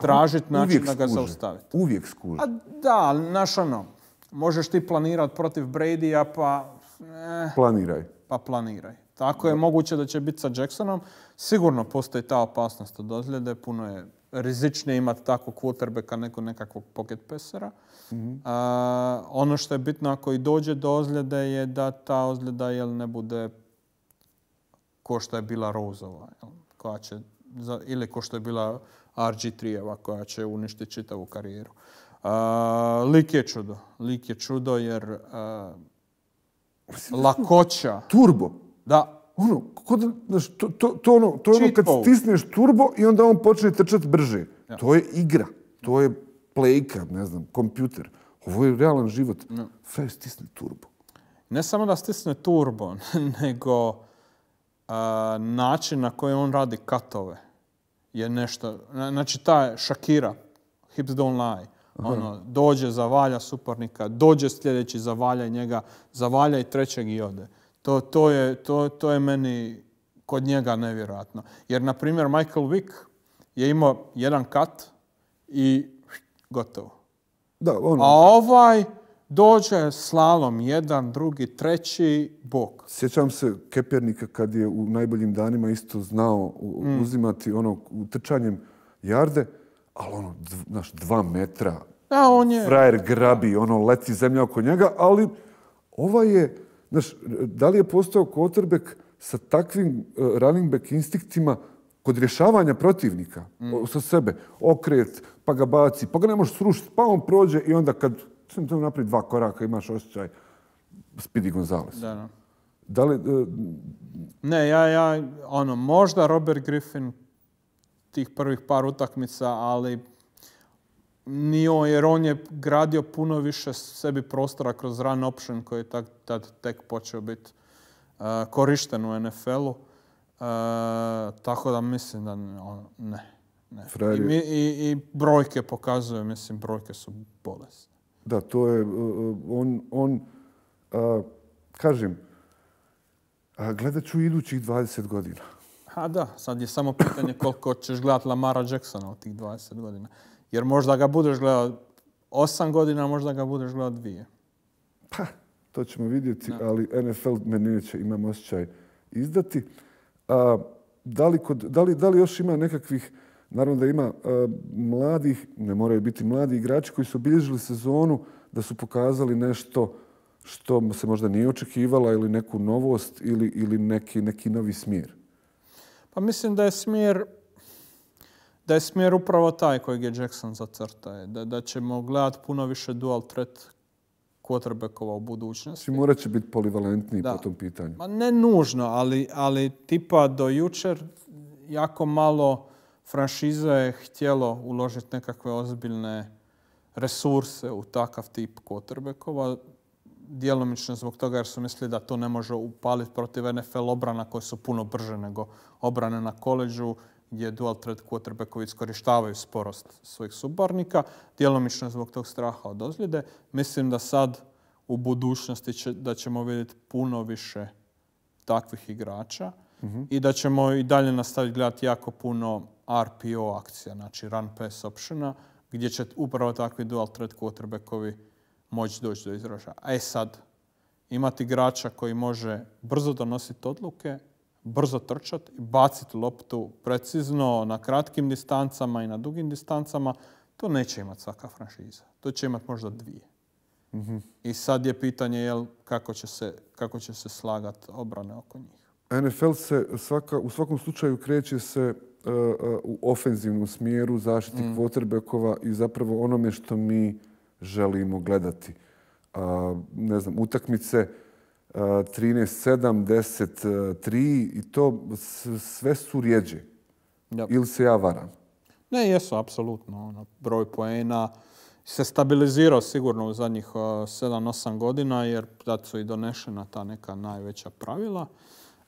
[SPEAKER 1] tražiti način da ga zaustaviti. Uvijek skuži. A
[SPEAKER 2] da, ali znaš ono, možeš ti planirati protiv brady pa... Eh. planiraj. Pa planiraj. Tako je moguće da će biti sa Jacksonom. Sigurno postoji ta opasnost od ozljede, puno je rizičnije imati takvog quarterbacka nego nekakvog pocket pesera. Mhm. ono što je bitno ako i dođe do ozljede je da ta ozljeda ne bude ko što je bila Rozova, će, ili ko što je bila rg 3 koja će uništiti čitavu karijeru. lik je čudo. Lik je čudo jer *laughs* lakoća... Turbo?
[SPEAKER 1] Da, ono, da, to, to, ono, to je ono kad stisneš turbo i onda on počne trčati brže. To je igra, to je plejka, ne znam, kompjuter. Ovo je realan život. stisne turbo.
[SPEAKER 2] Ne samo da stisne turbo, *laughs* nego način na koji on radi katove je nešto. Znači, ta Shakira, Hips Don't Lie, ono, dođe, zavalja suparnika, dođe sljedeći, zavalja njega, zavalja i trećeg i ode. To, to, je, to, to je meni kod njega nevjerojatno. Jer, na primjer, Michael Wick je imao jedan kat i gotovo. Da, ono... A ovaj
[SPEAKER 1] dođe slalom, jedan, drugi, treći, bok. Sjećam se Kepernika kad je u najboljim danima isto znao mm. uzimati ono trčanjem jarde, ali ono, znaš, dva metra, da, on je... frajer grabi, ono, leti zemlja oko njega, ali ovaj je Znaš, da li je postao Kotrbek sa takvim e, running back instinktima kod rješavanja protivnika mm. sa sebe, okret, pa ga baci, pa ga ne možeš srušiti, pa on prođe i onda kad sam to naprijed dva koraka imaš osjećaj Speedy Gonzales. Da, da li, e,
[SPEAKER 2] ne, ja, ja, ono, možda Robert Griffin tih prvih par utakmica, ali ni on, jer on je gradio puno više sebi prostora kroz run option koji je tad, tek počeo biti uh, korišten u NFL-u. Uh, tako da mislim da ne. Ono, ne. I, brojke pokazuju, mislim, brojke su bolesne.
[SPEAKER 1] Da, to je, uh, on, kažem, gledat ću idućih 20 godina.
[SPEAKER 2] A da, sad je samo pitanje koliko ćeš gledati Lamara Jacksona u tih 20 godina. Jer možda ga budeš gledao osam godina, možda ga budeš gledao dvije.
[SPEAKER 1] Pa, to ćemo vidjeti, ali NFL me neće, imam osjećaj, izdati. A, da, li kod, da, li, još ima nekakvih, naravno da ima mladih, ne moraju biti mladi igrači koji su obilježili sezonu, da su pokazali nešto što se možda nije očekivala ili neku novost ili, ili neki, neki novi smjer? Pa mislim da je smjer
[SPEAKER 2] da je smjer upravo taj kojeg je Jackson zacrtao, da, da ćemo gledati puno više dual threat
[SPEAKER 1] quarterbackova u budućnosti. Znači morat će biti polivalentniji po tom pitanju. ne nužno,
[SPEAKER 2] ali, tipa do jučer jako malo franšiza je htjelo uložiti nekakve ozbiljne resurse u takav tip quarterbackova. Djelomično zbog toga jer su mislili da to ne može upaliti protiv NFL obrana koje su puno brže nego obrane na koleđu gdje dual threat quarterbackovi iskorištavaju sporost svojih subornika, djelomično zbog tog straha od ozljede. Mislim da sad u budućnosti da ćemo vidjeti puno više takvih igrača mhm. i da ćemo i dalje nastaviti gledati jako puno RPO akcija, znači run pass optiona, gdje će upravo takvi dual threat quarterbackovi moći doći do izražaja. E sad, imati igrača koji može brzo donositi odluke, brzo trčati, baciti loptu precizno na kratkim distancama i na dugim distancama, to neće imati svaka franšiza. To će imati možda dvije. Mhm. I sad je pitanje jel, kako će se, slagati obrane oko njih.
[SPEAKER 1] NFL se svaka, u svakom slučaju kreće se e, e, u ofenzivnom smjeru zaštiti mm. i zapravo onome što mi želimo gledati. ne znam, utakmice 13.7.10.3 i to sve su rijeđe. Ili se ja varam?
[SPEAKER 2] Ne, jesu, apsolutno. Ono, broj poena se stabilizirao sigurno u zadnjih 7-8 godina jer tad su i donešena ta neka najveća pravila.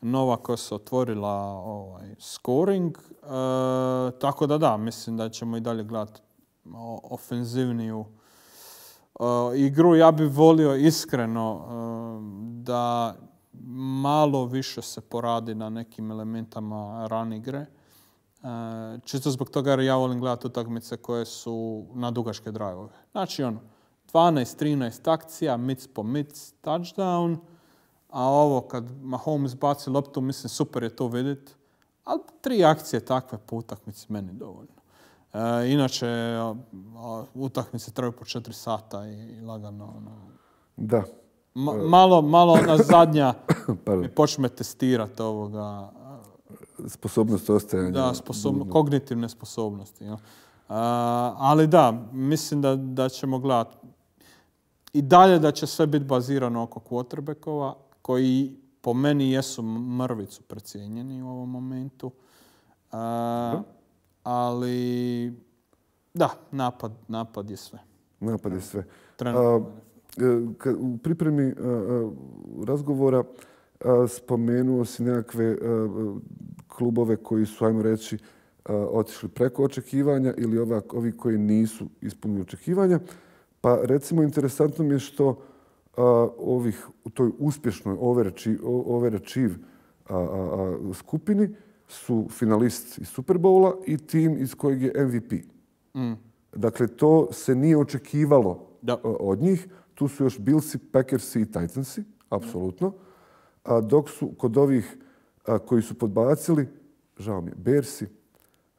[SPEAKER 2] Nova koja se otvorila ovaj, scoring. E, tako da da, mislim da ćemo i dalje gledati ofenzivniju E, igru. Ja bih volio iskreno e, da malo više se poradi na nekim elementama ran igre. E, čisto zbog toga jer ja volim gledati utakmice koje su na dugaške drive. Znači ono, 12-13 akcija, mic po mic, touchdown, a ovo kad Mahomes baci loptu, mislim super je to vidjeti, ali tri akcije takve po utakmici meni dovoljno. E, inače, utakmice traju po četiri sata i, lagano. Ono.
[SPEAKER 1] Da. malo, malo ona zadnja
[SPEAKER 2] mi *coughs* počne testirati ovoga.
[SPEAKER 1] Sposobnost ostajanja. Da, kognitivne
[SPEAKER 2] sposobnosti. ali da, mislim da, ćemo gledati i dalje da će sve biti bazirano oko quarterbackova koji po meni jesu mrvicu precijenjeni u ovom momentu ali da, napad, napad je sve.
[SPEAKER 1] Napad je sve. E, u pripremi razgovora spomenuo si nekakve klubove koji su, ajmo reći, otišli preko očekivanja ili ovi koji nisu ispunili očekivanja. Pa recimo interesantno mi je što ovih u toj uspješnoj overachieve skupini su finalist iz Superbowla i tim iz kojeg je MVP. Mm. Dakle, to se nije očekivalo e, od njih. Tu su još Billsi, Packersi i Titansi, apsolutno. A dok su kod ovih koji su podbacili, žao mi je, Bersi,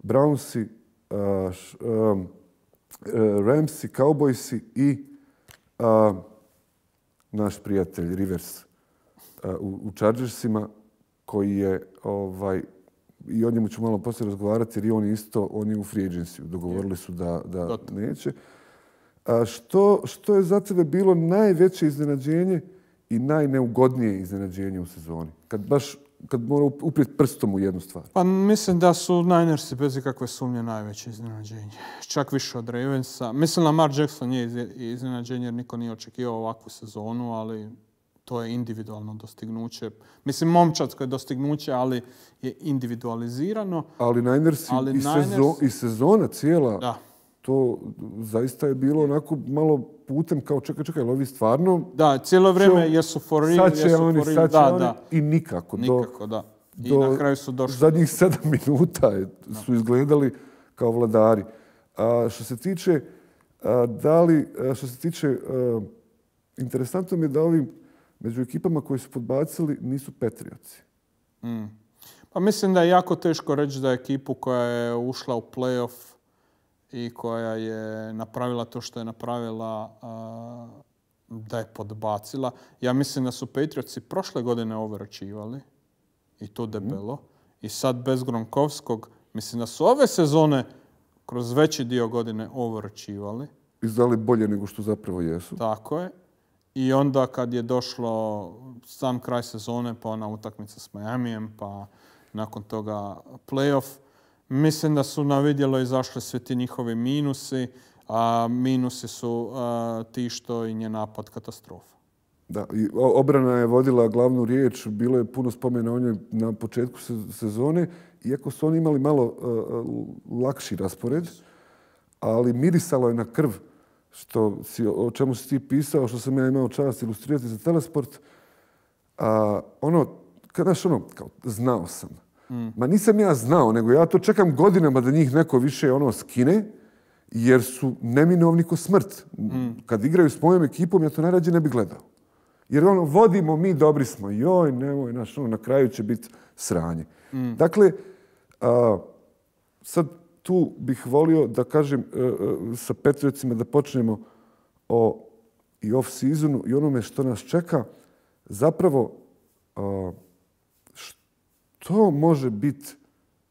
[SPEAKER 1] Brownsi, a, š, e, Ramsi, Cowboysi i naš prijatelj Rivers e, u, u Chargersima koji je ovaj, i o njemu ću malo poslije razgovarati jer i on isto, oni je u free agency. Dogovorili su da, da neće. A što, što je za tebe bilo najveće iznenađenje i najneugodnije iznenađenje u sezoni? Kad baš kad mora uprijeti prstom u jednu stvar?
[SPEAKER 2] Pa mislim da su Ninersi bez ikakve sumnje najveće iznenađenje. Čak više od Ravensa. Mislim Lamar Jackson nije iznenađenje jer niko nije očekivao ovakvu sezonu, ali to je individualno dostignuće. Mislim, Momčatsko je dostignuće, ali je individualizirano.
[SPEAKER 1] Ali na i, sezona cijela, da. to zaista je bilo onako malo putem kao čekaj, čekaj, ovi stvarno...
[SPEAKER 2] Da, cijelo vrijeme jesu for real, jesu for real, da, da.
[SPEAKER 1] I nikako. Nikako, da. I na kraju su došli. Zadnjih sedam minuta su izgledali kao vladari. što se tiče, da li, što se tiče, interesantno mi je da ovim među ekipama koje su podbacili nisu Patriotsi.
[SPEAKER 2] Mm. Pa mislim da je jako teško reći da je ekipu koja je ušla u playoff i koja je napravila to što je napravila da je podbacila. Ja mislim da su Patriotsi prošle godine overačivali i to debelo. Mhm. I sad bez Gronkovskog mislim da su ove sezone kroz veći dio godine overačivali.
[SPEAKER 1] Izdali bolje nego što zapravo jesu.
[SPEAKER 2] Tako je. I onda kad je došlo sam kraj sezone, pa ona utakmica s Majamijem, pa nakon toga playoff, mislim da su na vidjelo izašli svi ti njihovi minusi, a minusi su e, ti što i njen napad katastrofa.
[SPEAKER 1] Da, obrana je vodila glavnu riječ, bilo je puno spomena o njoj na početku sezone, iako su oni imali malo e, e, lakši raspored, ali mirisalo je na krv što o čemu si ti pisao, što sam ja imao čast ilustrirati za Telesport, ono, kada ono, kao, znao sam. Mm. Ma nisam ja znao, nego ja to čekam godinama da njih neko više ono skine, jer su neminovni ko smrt. Mm. Kad igraju s mojom ekipom, ja to najrađe ne bi gledao. Jer ono, vodimo, mi dobri smo. Joj, nemoj, naš, ono, na kraju će biti sranje. Mm. Dakle, sad tu bih volio da kažem e, e, sa Petrovicima da počnemo o i off-seasonu i onome što nas čeka. Zapravo, što može biti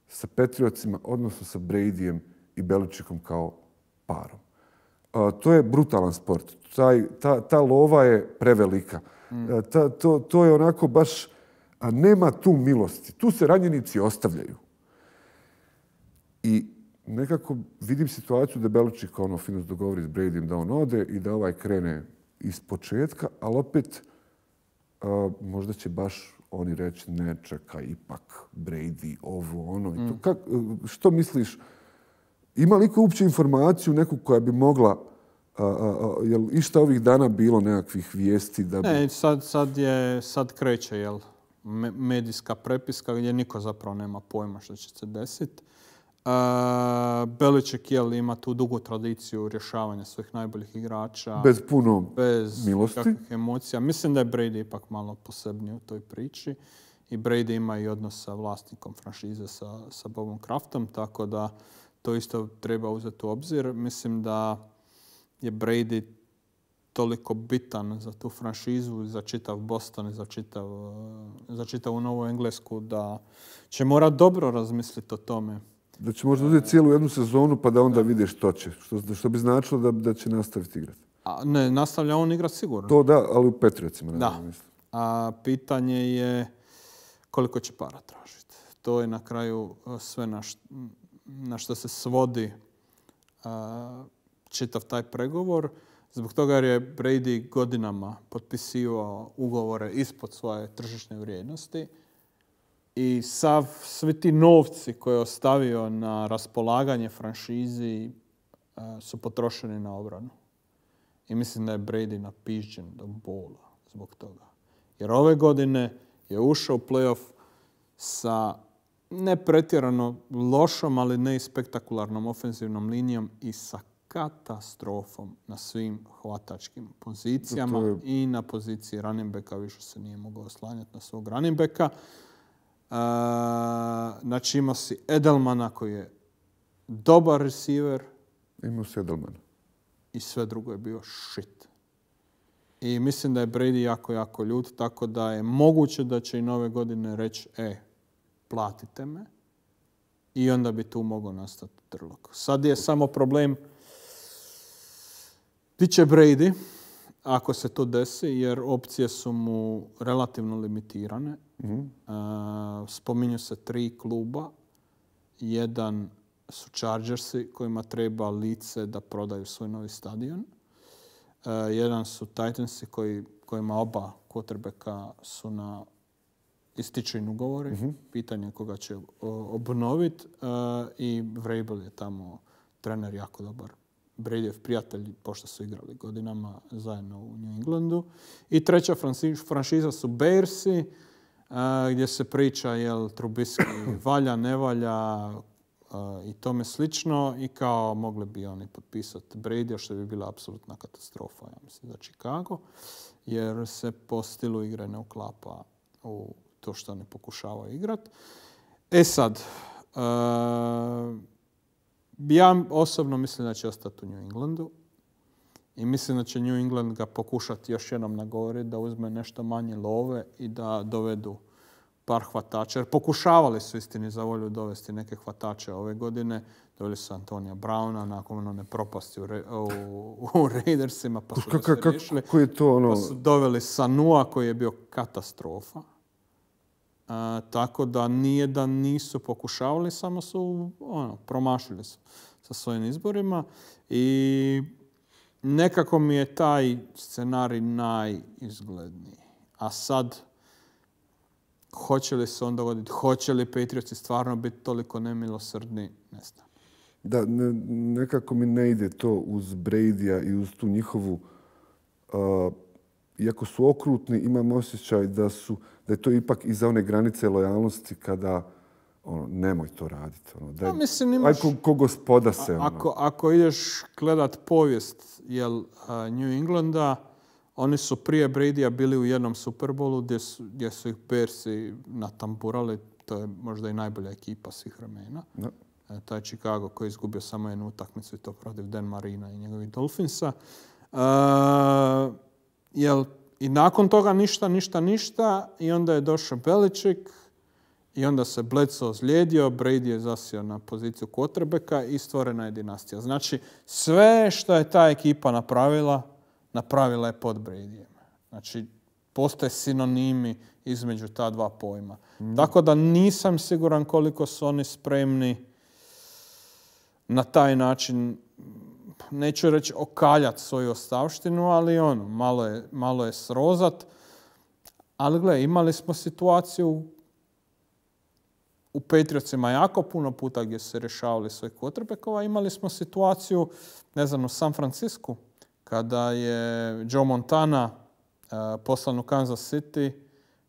[SPEAKER 1] sa Petriocima, odnosno sa Bradyjem i Beličikom kao parom? To je brutalan sport. ta, lova je prevelika. Mm. to, to je onako baš... A nema tu milosti. Tu se ranjenici ostavljaju. I nekako vidim situaciju da Beličik ono fino dogovori s Bradyem da on ode i da ovaj krene iz početka, ali opet možda će baš oni reći ne, čekaj ipak Brady, ovo, ono. I to. Mm. E, što misliš, ima li uopće informaciju neku koja bi mogla jel išta ovih dana bilo nekakvih vijesti da bi... Ne,
[SPEAKER 2] sad, sad, je, sad kreće, jel? medijska prepiska gdje niko zapravo nema pojma što će se desiti. E, Beliček jel, ima tu dugu tradiciju rješavanja svojih najboljih igrača. Bez puno bez milosti. emocija. Mislim da je Brady ipak malo posebniji u toj priči. I Brady ima i odnos sa vlasnikom franšize, sa, sa Bobom Kraftom tako da to isto treba uzeti u obzir. Mislim da je Brady toliko bitan za tu franšizu, za čitav Boston, za, čitav, za čitavu Novu Englesku, da će morati dobro razmisliti o tome
[SPEAKER 1] da će možda uzeti cijelu jednu sezonu pa da onda vide što će. Što, što bi značilo da, će nastaviti igrati.
[SPEAKER 2] A, ne, nastavlja on igrat
[SPEAKER 1] sigurno. To da, ali u pet Da.
[SPEAKER 2] A pitanje je koliko će para tražiti. To je na kraju eh, sve na, što se svodi eh, čitav taj pregovor. Zbog toga jer je Brady godinama potpisivao ugovore ispod svoje tržišne vrijednosti i sav, svi ti novci koje je ostavio na raspolaganje franšizi e, su potrošeni na obranu. I mislim da je Brady napisan do bola zbog toga. Jer ove godine je ušao u playoff sa ne pretjerano lošom, ali ne i spektakularnom ofenzivnom linijom i sa katastrofom na svim hvatačkim pozicijama i na poziciji running više se nije mogao oslanjati na svog running znači ima si Edelmana koji je dobar receiver.
[SPEAKER 1] Imao si Edelmana.
[SPEAKER 2] I sve drugo je bio shit. I mislim da je Brady jako, jako ljut, tako da je moguće da će i nove godine reći, e, platite me. I onda bi tu mogao nastati trlok. Sad je samo problem, ti će Brady, ako se to desi, jer opcije su mu relativno limitirane. Mhm. E, spominju se tri kluba. Jedan su Chargersi kojima treba lice da prodaju svoj novi stadion. E, jedan su Titansi koji, kojima oba kotrbeka su na ističeni ugovori. Mhm. Pitanje koga će obnoviti. E, I Vrabel je tamo trener jako dobar. Bradyjev prijatelj, pošto su igrali godinama zajedno u New Englandu. I treća franšiza su Bearsi, eh, gdje se priča jel Trubisky *clears throat* valja, ne valja eh, i tome slično. I kao mogli bi oni potpisati Brady, što bi bila apsolutna katastrofa, ja mislim, za Chicago. Jer se po stilu igre ne uklapa u to što oni pokušavaju igrati. E sad, eh, ja osobno mislim da će ostati u New Englandu i mislim da će New England ga pokušati još jednom nagovoriti da uzme nešto manje love i da dovedu par hvatača. Jer pokušavali su istini za volju dovesti neke hvatače ove godine. Doveli su Antonija Brauna nakon one ne propasti u, Raidersima pa su, je to ono? Pa doveli Sanua koji je bio katastrofa tako da nije da nisu pokušavali, samo su ono, promašili su sa svojim izborima i nekako mi je taj scenarij najizgledniji. A sad, hoće li se on dogoditi, hoće li stvarno biti toliko nemilosrdni, ne znam.
[SPEAKER 1] Da, nekako mi ne ide to uz Bradya i uz tu njihovu iako su okrutni, imam osjećaj da, su, da je to ipak iza one granice lojalnosti kada ono, nemoj to raditi. Ono, pa da, no, mislim, ko, gospoda se. ono.
[SPEAKER 2] ako, ako ideš gledat povijest jel, New Englanda, oni su prije Bradya bili u jednom Superbolu gdje su, gdje su ih Persi natamburali. To je možda i najbolja ekipa svih vremena. No. E, taj Chicago koji je izgubio samo jednu utakmicu i to protiv Dan Marina i njegovih Dolphinsa. E, Jel, I nakon toga ništa, ništa, ništa i onda je došao Beličik i onda se Bledso ozlijedio, Brady je zasio na poziciju Kotrbeka i stvorena je dinastija. Znači, sve što je ta ekipa napravila, napravila je pod brady Znači, postoje sinonimi između ta dva pojma. Tako da nisam siguran koliko su oni spremni na taj način neću reći okaljat svoju ostavštinu, ali ono, malo je, malo je srozat. Ali gle, imali smo situaciju u Petriocima jako puno puta gdje se rješavali svoj kotrbekova. Imali smo situaciju, ne znam, u San Francisku, kada je Joe Montana uh, poslan u Kansas City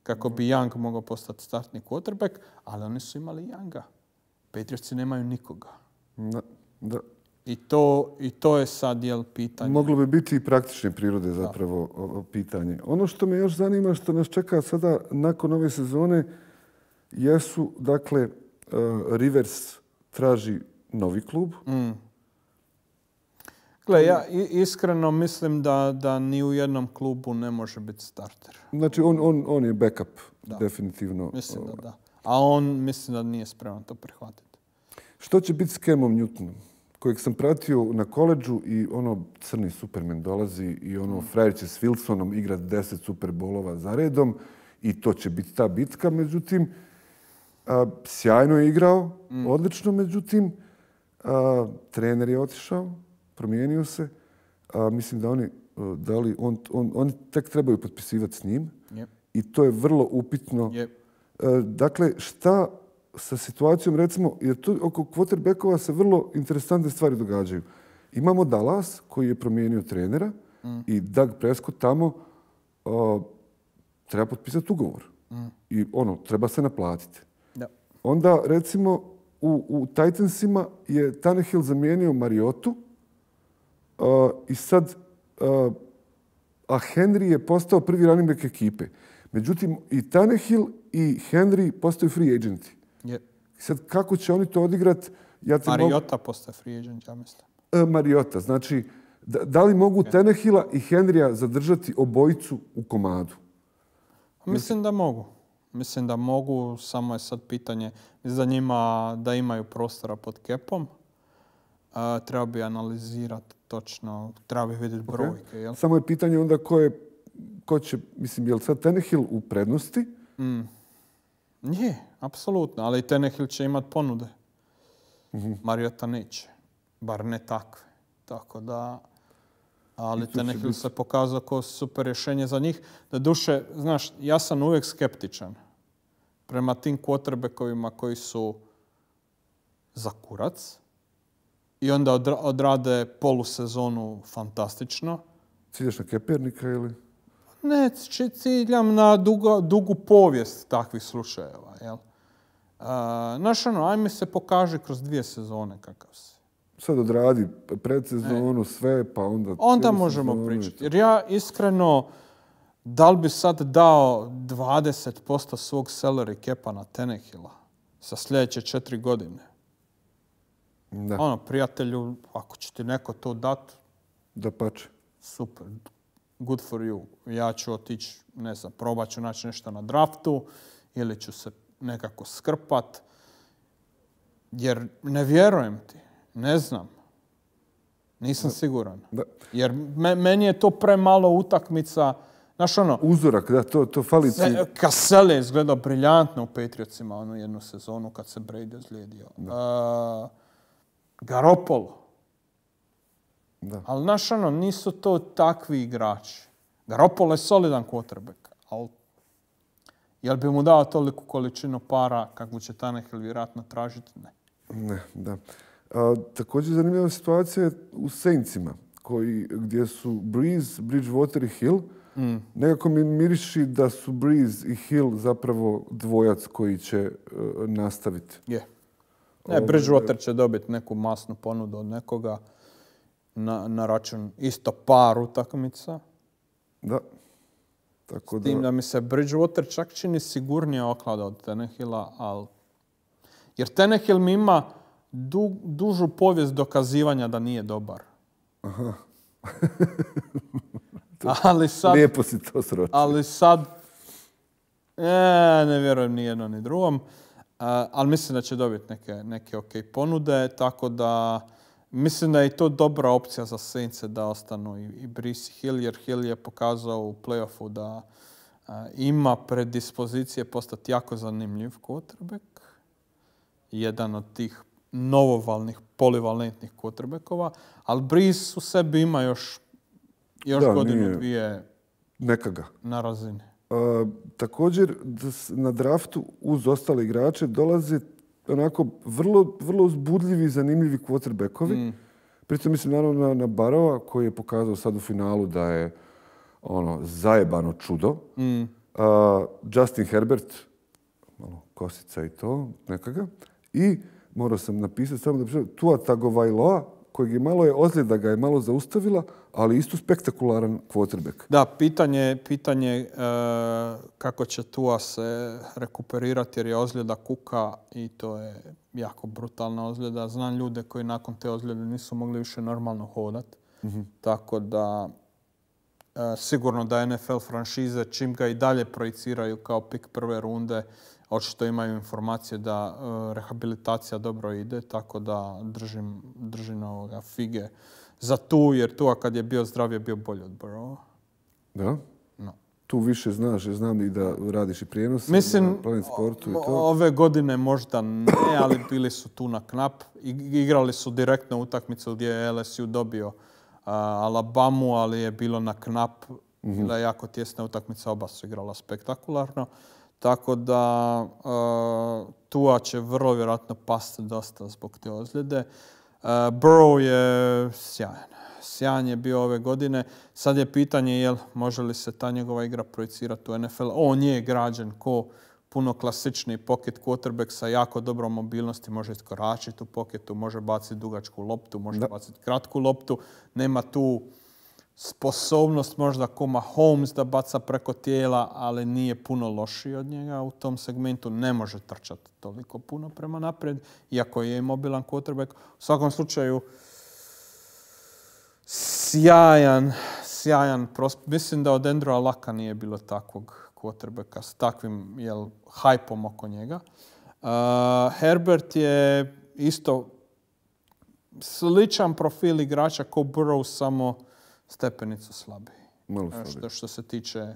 [SPEAKER 2] kako bi Young mogao postati startni Kotrbek, ali oni su imali Younga. Patriotsi nemaju nikoga. da.
[SPEAKER 1] I to, je sad jel, pitanje. Moglo bi biti i praktične prirode zapravo pitanje. Ono što me još zanima, što nas čeka sada nakon ove sezone, jesu, dakle, e, Rivers traži novi klub. Mm.
[SPEAKER 2] Gle, ja iskreno mislim da, da ni u jednom klubu ne može biti starter.
[SPEAKER 1] Znači, on, je backup, definitivno. Mislim da da.
[SPEAKER 2] A on mislim da nije spreman to prihvatiti.
[SPEAKER 1] Što će biti s Kemom Newtonom? kojeg sam pratio na koleđu i ono crni Superman dolazi i ono mm. frajer će s Wilsonom igrat deset superbolova za redom i to će biti ta bitka. Međutim, sjajno je igrao, mm. odlično, međutim, trener je otišao, promijenio se. A, mislim da oni, e, da li, on, on, oni tek trebaju potpisivati s njim i to je vrlo upitno. E, dakle, šta sa situacijom, recimo, jer tu oko quarterbackova se vrlo interesantne stvari događaju. Imamo Dallas koji je promijenio trenera mm. i Doug Prescott tamo treba potpisati ugovor. Mm. I ono, treba se naplatiti. Onda, recimo, u, Titansima je Tannehill zamijenio Mariotu i sad a Henry je postao prvi running back ekipe. Međutim, i Tannehill i Henry postaju free agenti. Je. Sad, kako će oni to odigrat? Ja te Mariota
[SPEAKER 2] postaje free agent, ja mislim.
[SPEAKER 1] E, Mariota, znači, da, li mogu Tenehila i Henrya zadržati obojicu u komadu?
[SPEAKER 2] Mislim da mogu. Mislim da mogu, samo je sad pitanje za njima da imaju prostora pod kepom. treba bi analizirati točno, treba bi vidjeti brojke.
[SPEAKER 1] Jel? Samo je pitanje onda ko, je, će, mislim, je li sad Tenehil u prednosti? Mm. Nije,
[SPEAKER 2] apsolutno, ali i Tenehill će imat ponude. Mhm. Marijota neće, bar ne takve. Tako da, ali Tenehill se pokazao kao super rješenje za njih. Da duše, znaš, ja sam uvijek skeptičan prema tim Kvotrbekovima koji su za kurac i onda odrade polusezonu fantastično. na Kepernika ili? Ne, ciljam na dugu povijest takvih slučajeva. Jel? Naš, ono, ajme se pokaže kroz dvije sezone kakav si.
[SPEAKER 1] Sad odradi predsezonu, sezonu sve, pa onda... Onda možemo pričati.
[SPEAKER 2] Jer ja iskreno, da li bi sad dao 20% svog salary kepa na Tenehila sa sljedeće četiri godine? Da. Ono, prijatelju, ako će ti neko to dat... Da pače. Super good for you. Ja ću otići, ne znam, probat ću naći nešto na draftu ili ću se nekako skrpat. Jer ne vjerujem ti, ne znam. Nisam siguran. Jer meni je to premalo utakmica.
[SPEAKER 1] Znaš ono... Uzorak, da, to, to fali ti...
[SPEAKER 2] Kasele je izgledao briljantno u Patriotsima onu jednu sezonu kad se Brady ozlijedio. Garopol. Garopolo. Da. Ali znaš ono, nisu to takvi igrači. Garopolo je solidan quarterback, ali jel bi mu dao toliku količinu para kakvu će Tannehill vjerojatno tražiti? Ne.
[SPEAKER 1] Ne, da. također zanimljiva situacija je u Sencima, gdje su Breeze, Bridgewater i Hill. Mm. Nekako mi miriši da su Breeze i Hill zapravo dvojac koji će e, nastaviti. Je. Ne, ovaj, Bridgewater
[SPEAKER 2] će dobiti neku masnu ponudu od nekoga na, račun isto par utakmica. Da. Tako S tim da... mi se Bridgewater čak čini sigurnija oklada od Tenehila, ali... Jer Tenehil mi ima dužu povijest dokazivanja da nije dobar.
[SPEAKER 1] Aha. *laughs* ali sad, lijepo si to sročio.
[SPEAKER 2] Ali sad... E, ne vjerujem ni jednom ni drugom. ali mislim da će dobiti neke, neke ok ponude, tako da Mislim da je to dobra opcija za Sence da ostanu i, i Brisi Hill, jer Hill je pokazao u playoffu da a, ima predispozicije postati jako zanimljiv quarterback. Jedan od tih novovalnih, polivalentnih quarterbackova. Ali Bris u sebi ima još, još godinu, dvije
[SPEAKER 1] nekaga. na razini. također na draftu uz ostale igrače dolazi onako vrlo, vrlo uzbudljivi, zanimljivi quarterbackovi. Mm. Pritom mislim naravno na, Barova koji je pokazao sad u finalu da je ono zajebano čudo. Mm. Justin Herbert, malo ono, kosica i to, nekoga. I morao sam napisati samo da Tua Tagovailoa kojeg je malo je ozljeda ga je malo zaustavila, ali isto spektakularan kvotrbek.
[SPEAKER 2] Da, pitanje pitanje e, kako će Tua se rekuperirati jer je ozljeda kuka i to je jako brutalna ozljeda. Znam ljude koji nakon te ozljede nisu mogli više normalno hodati. Mhm. Tako da e, sigurno da NFL franšize čim ga i dalje projiciraju kao pik prve runde očito imaju informacije da e, rehabilitacija dobro ide, tako da držim, držim fige za tu, jer tu a kad je bio zdrav je bio bolji od borova Da? No.
[SPEAKER 1] Tu više znaš, znam i da radiš i prijenos Mislim, sportu ove godine možda ne,
[SPEAKER 2] ali bili su tu na knap. igrali su direktno utakmicu gdje je LSU dobio Alabama, Alabamu, ali je bilo na knap. Mhm. Bila je jako tjesna utakmica, oba su igrala spektakularno. Tako da e, Tua će vrlo vjerojatno pasti dosta zbog te ozljede. E, Burrow je sjajan. Sjajan je bio ove godine. Sad je pitanje jel može li se ta njegova igra projicirati u NFL. On je građen ko puno klasični pocket quarterback sa jako dobrom mobilnosti, može iskoračiti u pocketu, može baciti dugačku loptu, može baciti kratku loptu. Nema tu sposobnost možda koma Holmes da baca preko tijela, ali nije puno lošiji od njega. U tom segmentu ne može trčati toliko puno prema naprijed, iako je mobilan quarterback. U svakom slučaju, sjajan, sjajan Mislim da od Andrewa Laka nije bilo takvog quarterbacka s takvim je hajpom oko njega. Uh, Herbert je isto sličan profil igrača ko Burrow, samo stepenicu slabiji. Malo Što, se tiče...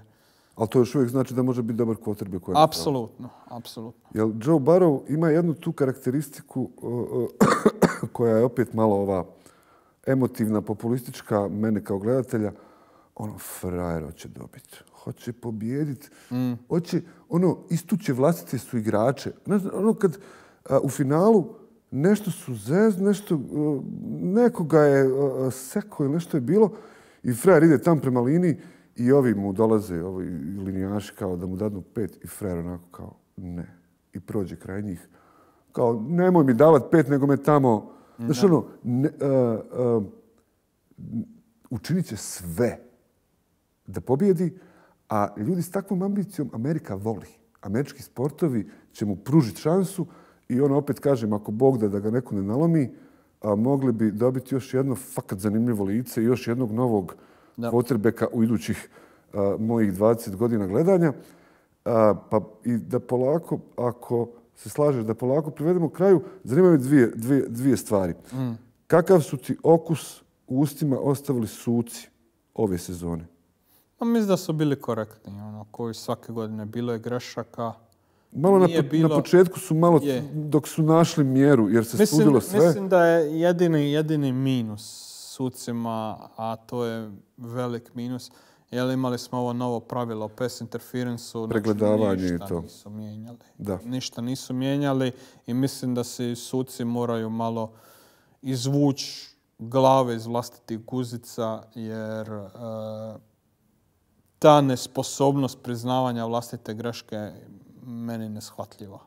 [SPEAKER 1] Ali to još uvijek znači da može biti dobar quarterback koji Apsolutno, apsolutno. Jer Joe Barrow ima jednu tu karakteristiku *coughs* koja je opet malo ova emotivna, populistička, mene kao gledatelja. Ono, frajer hoće dobiti. Hoće pobijediti. Mm. Hoće, ono, istuće vlastite su igrače. Ono kad u finalu nešto su zez, nešto, nekoga je seko ili nešto je bilo i frajer ide tam prema liniji i ovi mu dolaze, ovi linijaši kao da mu dadnu pet i frajer onako kao ne. I prođe kraj njih. Kao nemoj mi davat pet nego me tamo... Mhm. Znaš ono, e, e, učinit će sve da pobijedi a ljudi s takvom ambicijom Amerika voli. Američki sportovi će mu pružiti šansu i ono opet kažem, ako Bog da, da ga neko ne nalomi, a mogli bi dobiti još jedno fakat zanimljivo lice i još jednog novog potrebeka u idućih mojih 20 godina gledanja. pa i da polako, ako se slažeš, da polako privedemo kraju, zanimaju dvije, stvari. Mm. Kakav su ti okus u ustima ostavili suci ove sezone?
[SPEAKER 2] Pa mislim da su bili korektni, ono, koji svake godine bilo je grešaka. Malo na, bilo... na početku
[SPEAKER 1] su malo, dok su našli mjeru, jer se mislim, sve. Mislim
[SPEAKER 2] da je jedini, jedini minus sucima, a to je velik minus, jer imali smo ovo novo pravilo o pass interference znači Pregledavanje ništa i to. nisu mijenjali. Da. Ništa nisu mijenjali i mislim da se suci moraju malo izvući glave iz vlastitih guzica, jer eh, ta nesposobnost priznavanja vlastite greške meni neshvatljivo.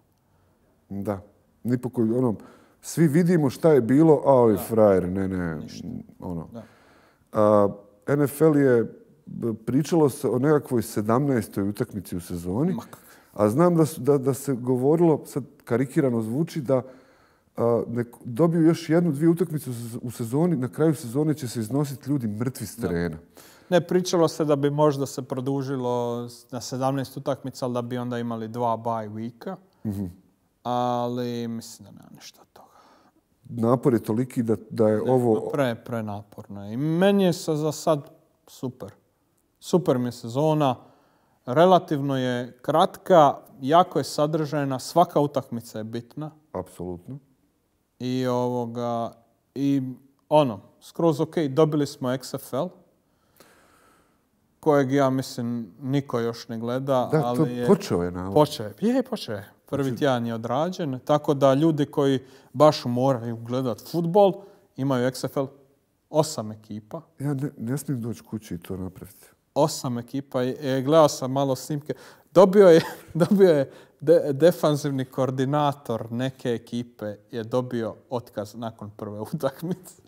[SPEAKER 1] Da. Nipoko, ono, svi vidimo šta je bilo, a ovi frajer, ne, ne, ono. Da. NFL je, pričalo se o nekakvoj 17. utakmici u sezoni, a znam da, da, se govorilo, sad karikirano zvuči, da a, dobiju još jednu, dvije utakmice u sezoni, na kraju sezone će se iznositi ljudi mrtvi s terena.
[SPEAKER 2] Ne, pričalo se da bi možda se produžilo na 17 utakmica, ali da bi onda imali dva bye weeka. Mhm. Ali mislim da nema ništa od toga.
[SPEAKER 1] Napor je toliki da, je ovo...
[SPEAKER 2] Pre, pre naporno. I meni je se za sad super. Super mi je sezona. Relativno je kratka, jako je sadržajna, svaka utakmica je bitna.
[SPEAKER 1] Apsolutno.
[SPEAKER 2] I ovoga, i ono, skroz ok, dobili smo XFL kojeg ja mislim niko još ne gleda. Da, ali to je, počeo
[SPEAKER 1] je navod. Počeo je,
[SPEAKER 2] je počeo je. Prvi znači- tjedan je odrađen, tako da ljudi koji baš moraju gledat futbol, imaju XFL osam ekipa. Ja ne, ne smijem doći kući i to napraviti. Osam ekipa, e, gledao sam malo snimke. Dobio je, *laughs* dobio je defanzivni koordinator neke ekipe, je dobio otkaz nakon prve *laughs* utakmice.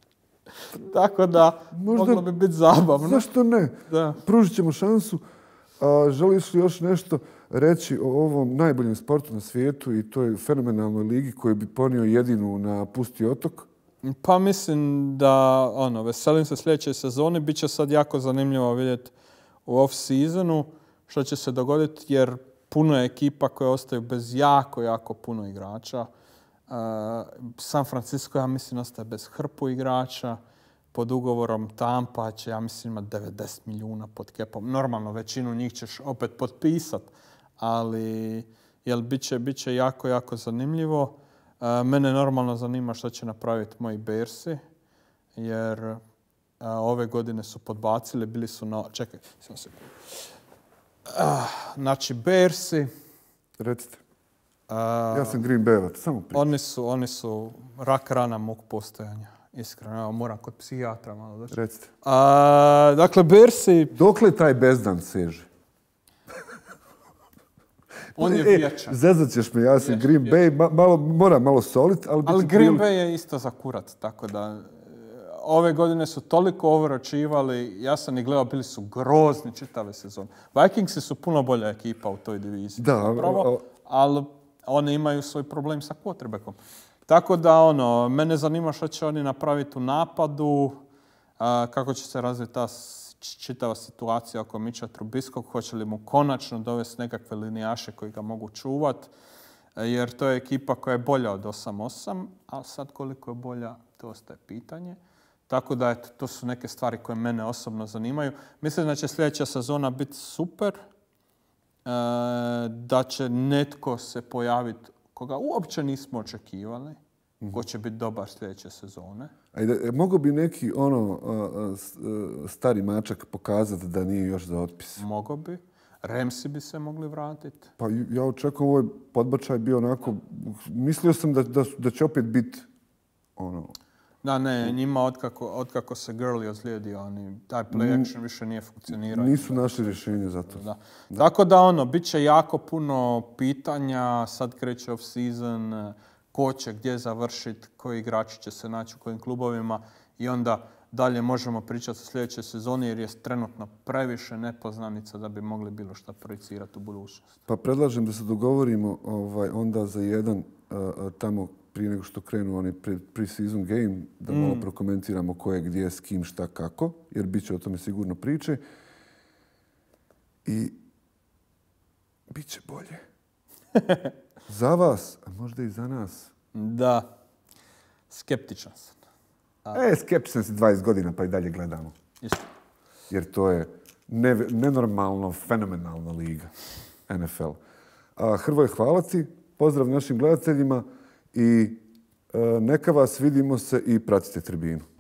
[SPEAKER 2] Tako da,
[SPEAKER 1] Možda, moglo bi biti zabavno. Zašto ne? Da. Pružit ćemo šansu. A, želiš li još nešto reći o ovom najboljem sportu na svijetu i toj fenomenalnoj ligi koju bi ponio jedinu na Pusti otok? Pa mislim da,
[SPEAKER 2] ono, veselim se sljedeće sezone. Biće sad jako zanimljivo vidjeti u off-seasonu što će se dogoditi jer puno je ekipa koje ostaju bez jako, jako puno igrača. San Francisco, ja mislim, ostaje bez hrpu igrača. Pod ugovorom Tampa će, ja mislim, imati 90 milijuna pod kepom. Normalno, većinu njih ćeš opet potpisat, ali jel, bit, će, bit jako, jako zanimljivo. E, mene normalno zanima što će napraviti moji Bersi, jer e, ove godine su podbacili, bili su na... Čekaj, ah, Znači, Bersi... Recite ja sam Green samo Oni su, oni rak rana mog postojanja. Iskreno, evo, moram kod psihijatra malo doći.
[SPEAKER 1] Recite. dakle, Bersi... Dokle taj bezdan seže?
[SPEAKER 2] *laughs* On je e, vječan. zezat
[SPEAKER 1] ćeš me, ja sam Green Bay, malo, moram malo solit, ali... Ali Green
[SPEAKER 2] Bay je isto za kurat, tako da... E, ove godine su toliko ovračivali, ja sam i gledao, bili su grozni čitave sezone. Vikingsi su puno bolja ekipa u toj diviziji. Da, ali oni imaju svoj problem sa potrebekom. Tako da, ono, mene zanima što će oni napraviti u napadu, kako će se razviti ta čitava situacija oko Mića Trubiskog, hoće li mu konačno dovesti nekakve linijaše koji ga mogu čuvati, e, jer to je ekipa koja je bolja od 8-8, a sad koliko je bolja, to ostaje pitanje. Tako da, eto, to su neke stvari koje mene osobno zanimaju. Mislim da će sljedeća sezona biti super, E, da će netko se pojaviti koga uopće nismo očekivali, mm ko će biti dobar sljedeće sezone.
[SPEAKER 1] Ajde, mogu bi neki ono e, e, stari mačak pokazati da nije još za otpis? Mogao bi. Remsi bi se mogli vratiti. Pa ja očekujem ovaj podbačaj bio onako... Mislio sam da, da će opet biti ono,
[SPEAKER 2] da, ne, njima otkako, se Gurley ozlijedio, oni, taj play action više nije funkcionirao. Nisu
[SPEAKER 1] našli rješenje
[SPEAKER 2] za to. Da. Tako da, ono, bit će jako puno pitanja, sad kreće off-season, ko će gdje završiti, koji igrači će se naći u kojim klubovima i onda dalje možemo pričati o sljedećoj sezoni jer je trenutno previše nepoznanica da bi mogli bilo šta projicirati u budućnost.
[SPEAKER 1] Pa predlažem da se dogovorimo ovaj, onda za jedan tamo prije nego što krenu oni pre-season game, da mm. malo prokomentiramo ko je gdje, s kim, šta, kako, jer bit će o tome sigurno priče. I bit će bolje. *laughs* za vas, a možda i za nas. Da. Skeptičan sam. E, skeptičan si 20 godina pa i dalje gledamo. Isto. Jer to je nenormalno, fenomenalna liga. NFL. Hrvoj Hrvoje, hvala ti. Pozdrav našim gledateljima i e, neka vas vidimo se i pratite tribinu.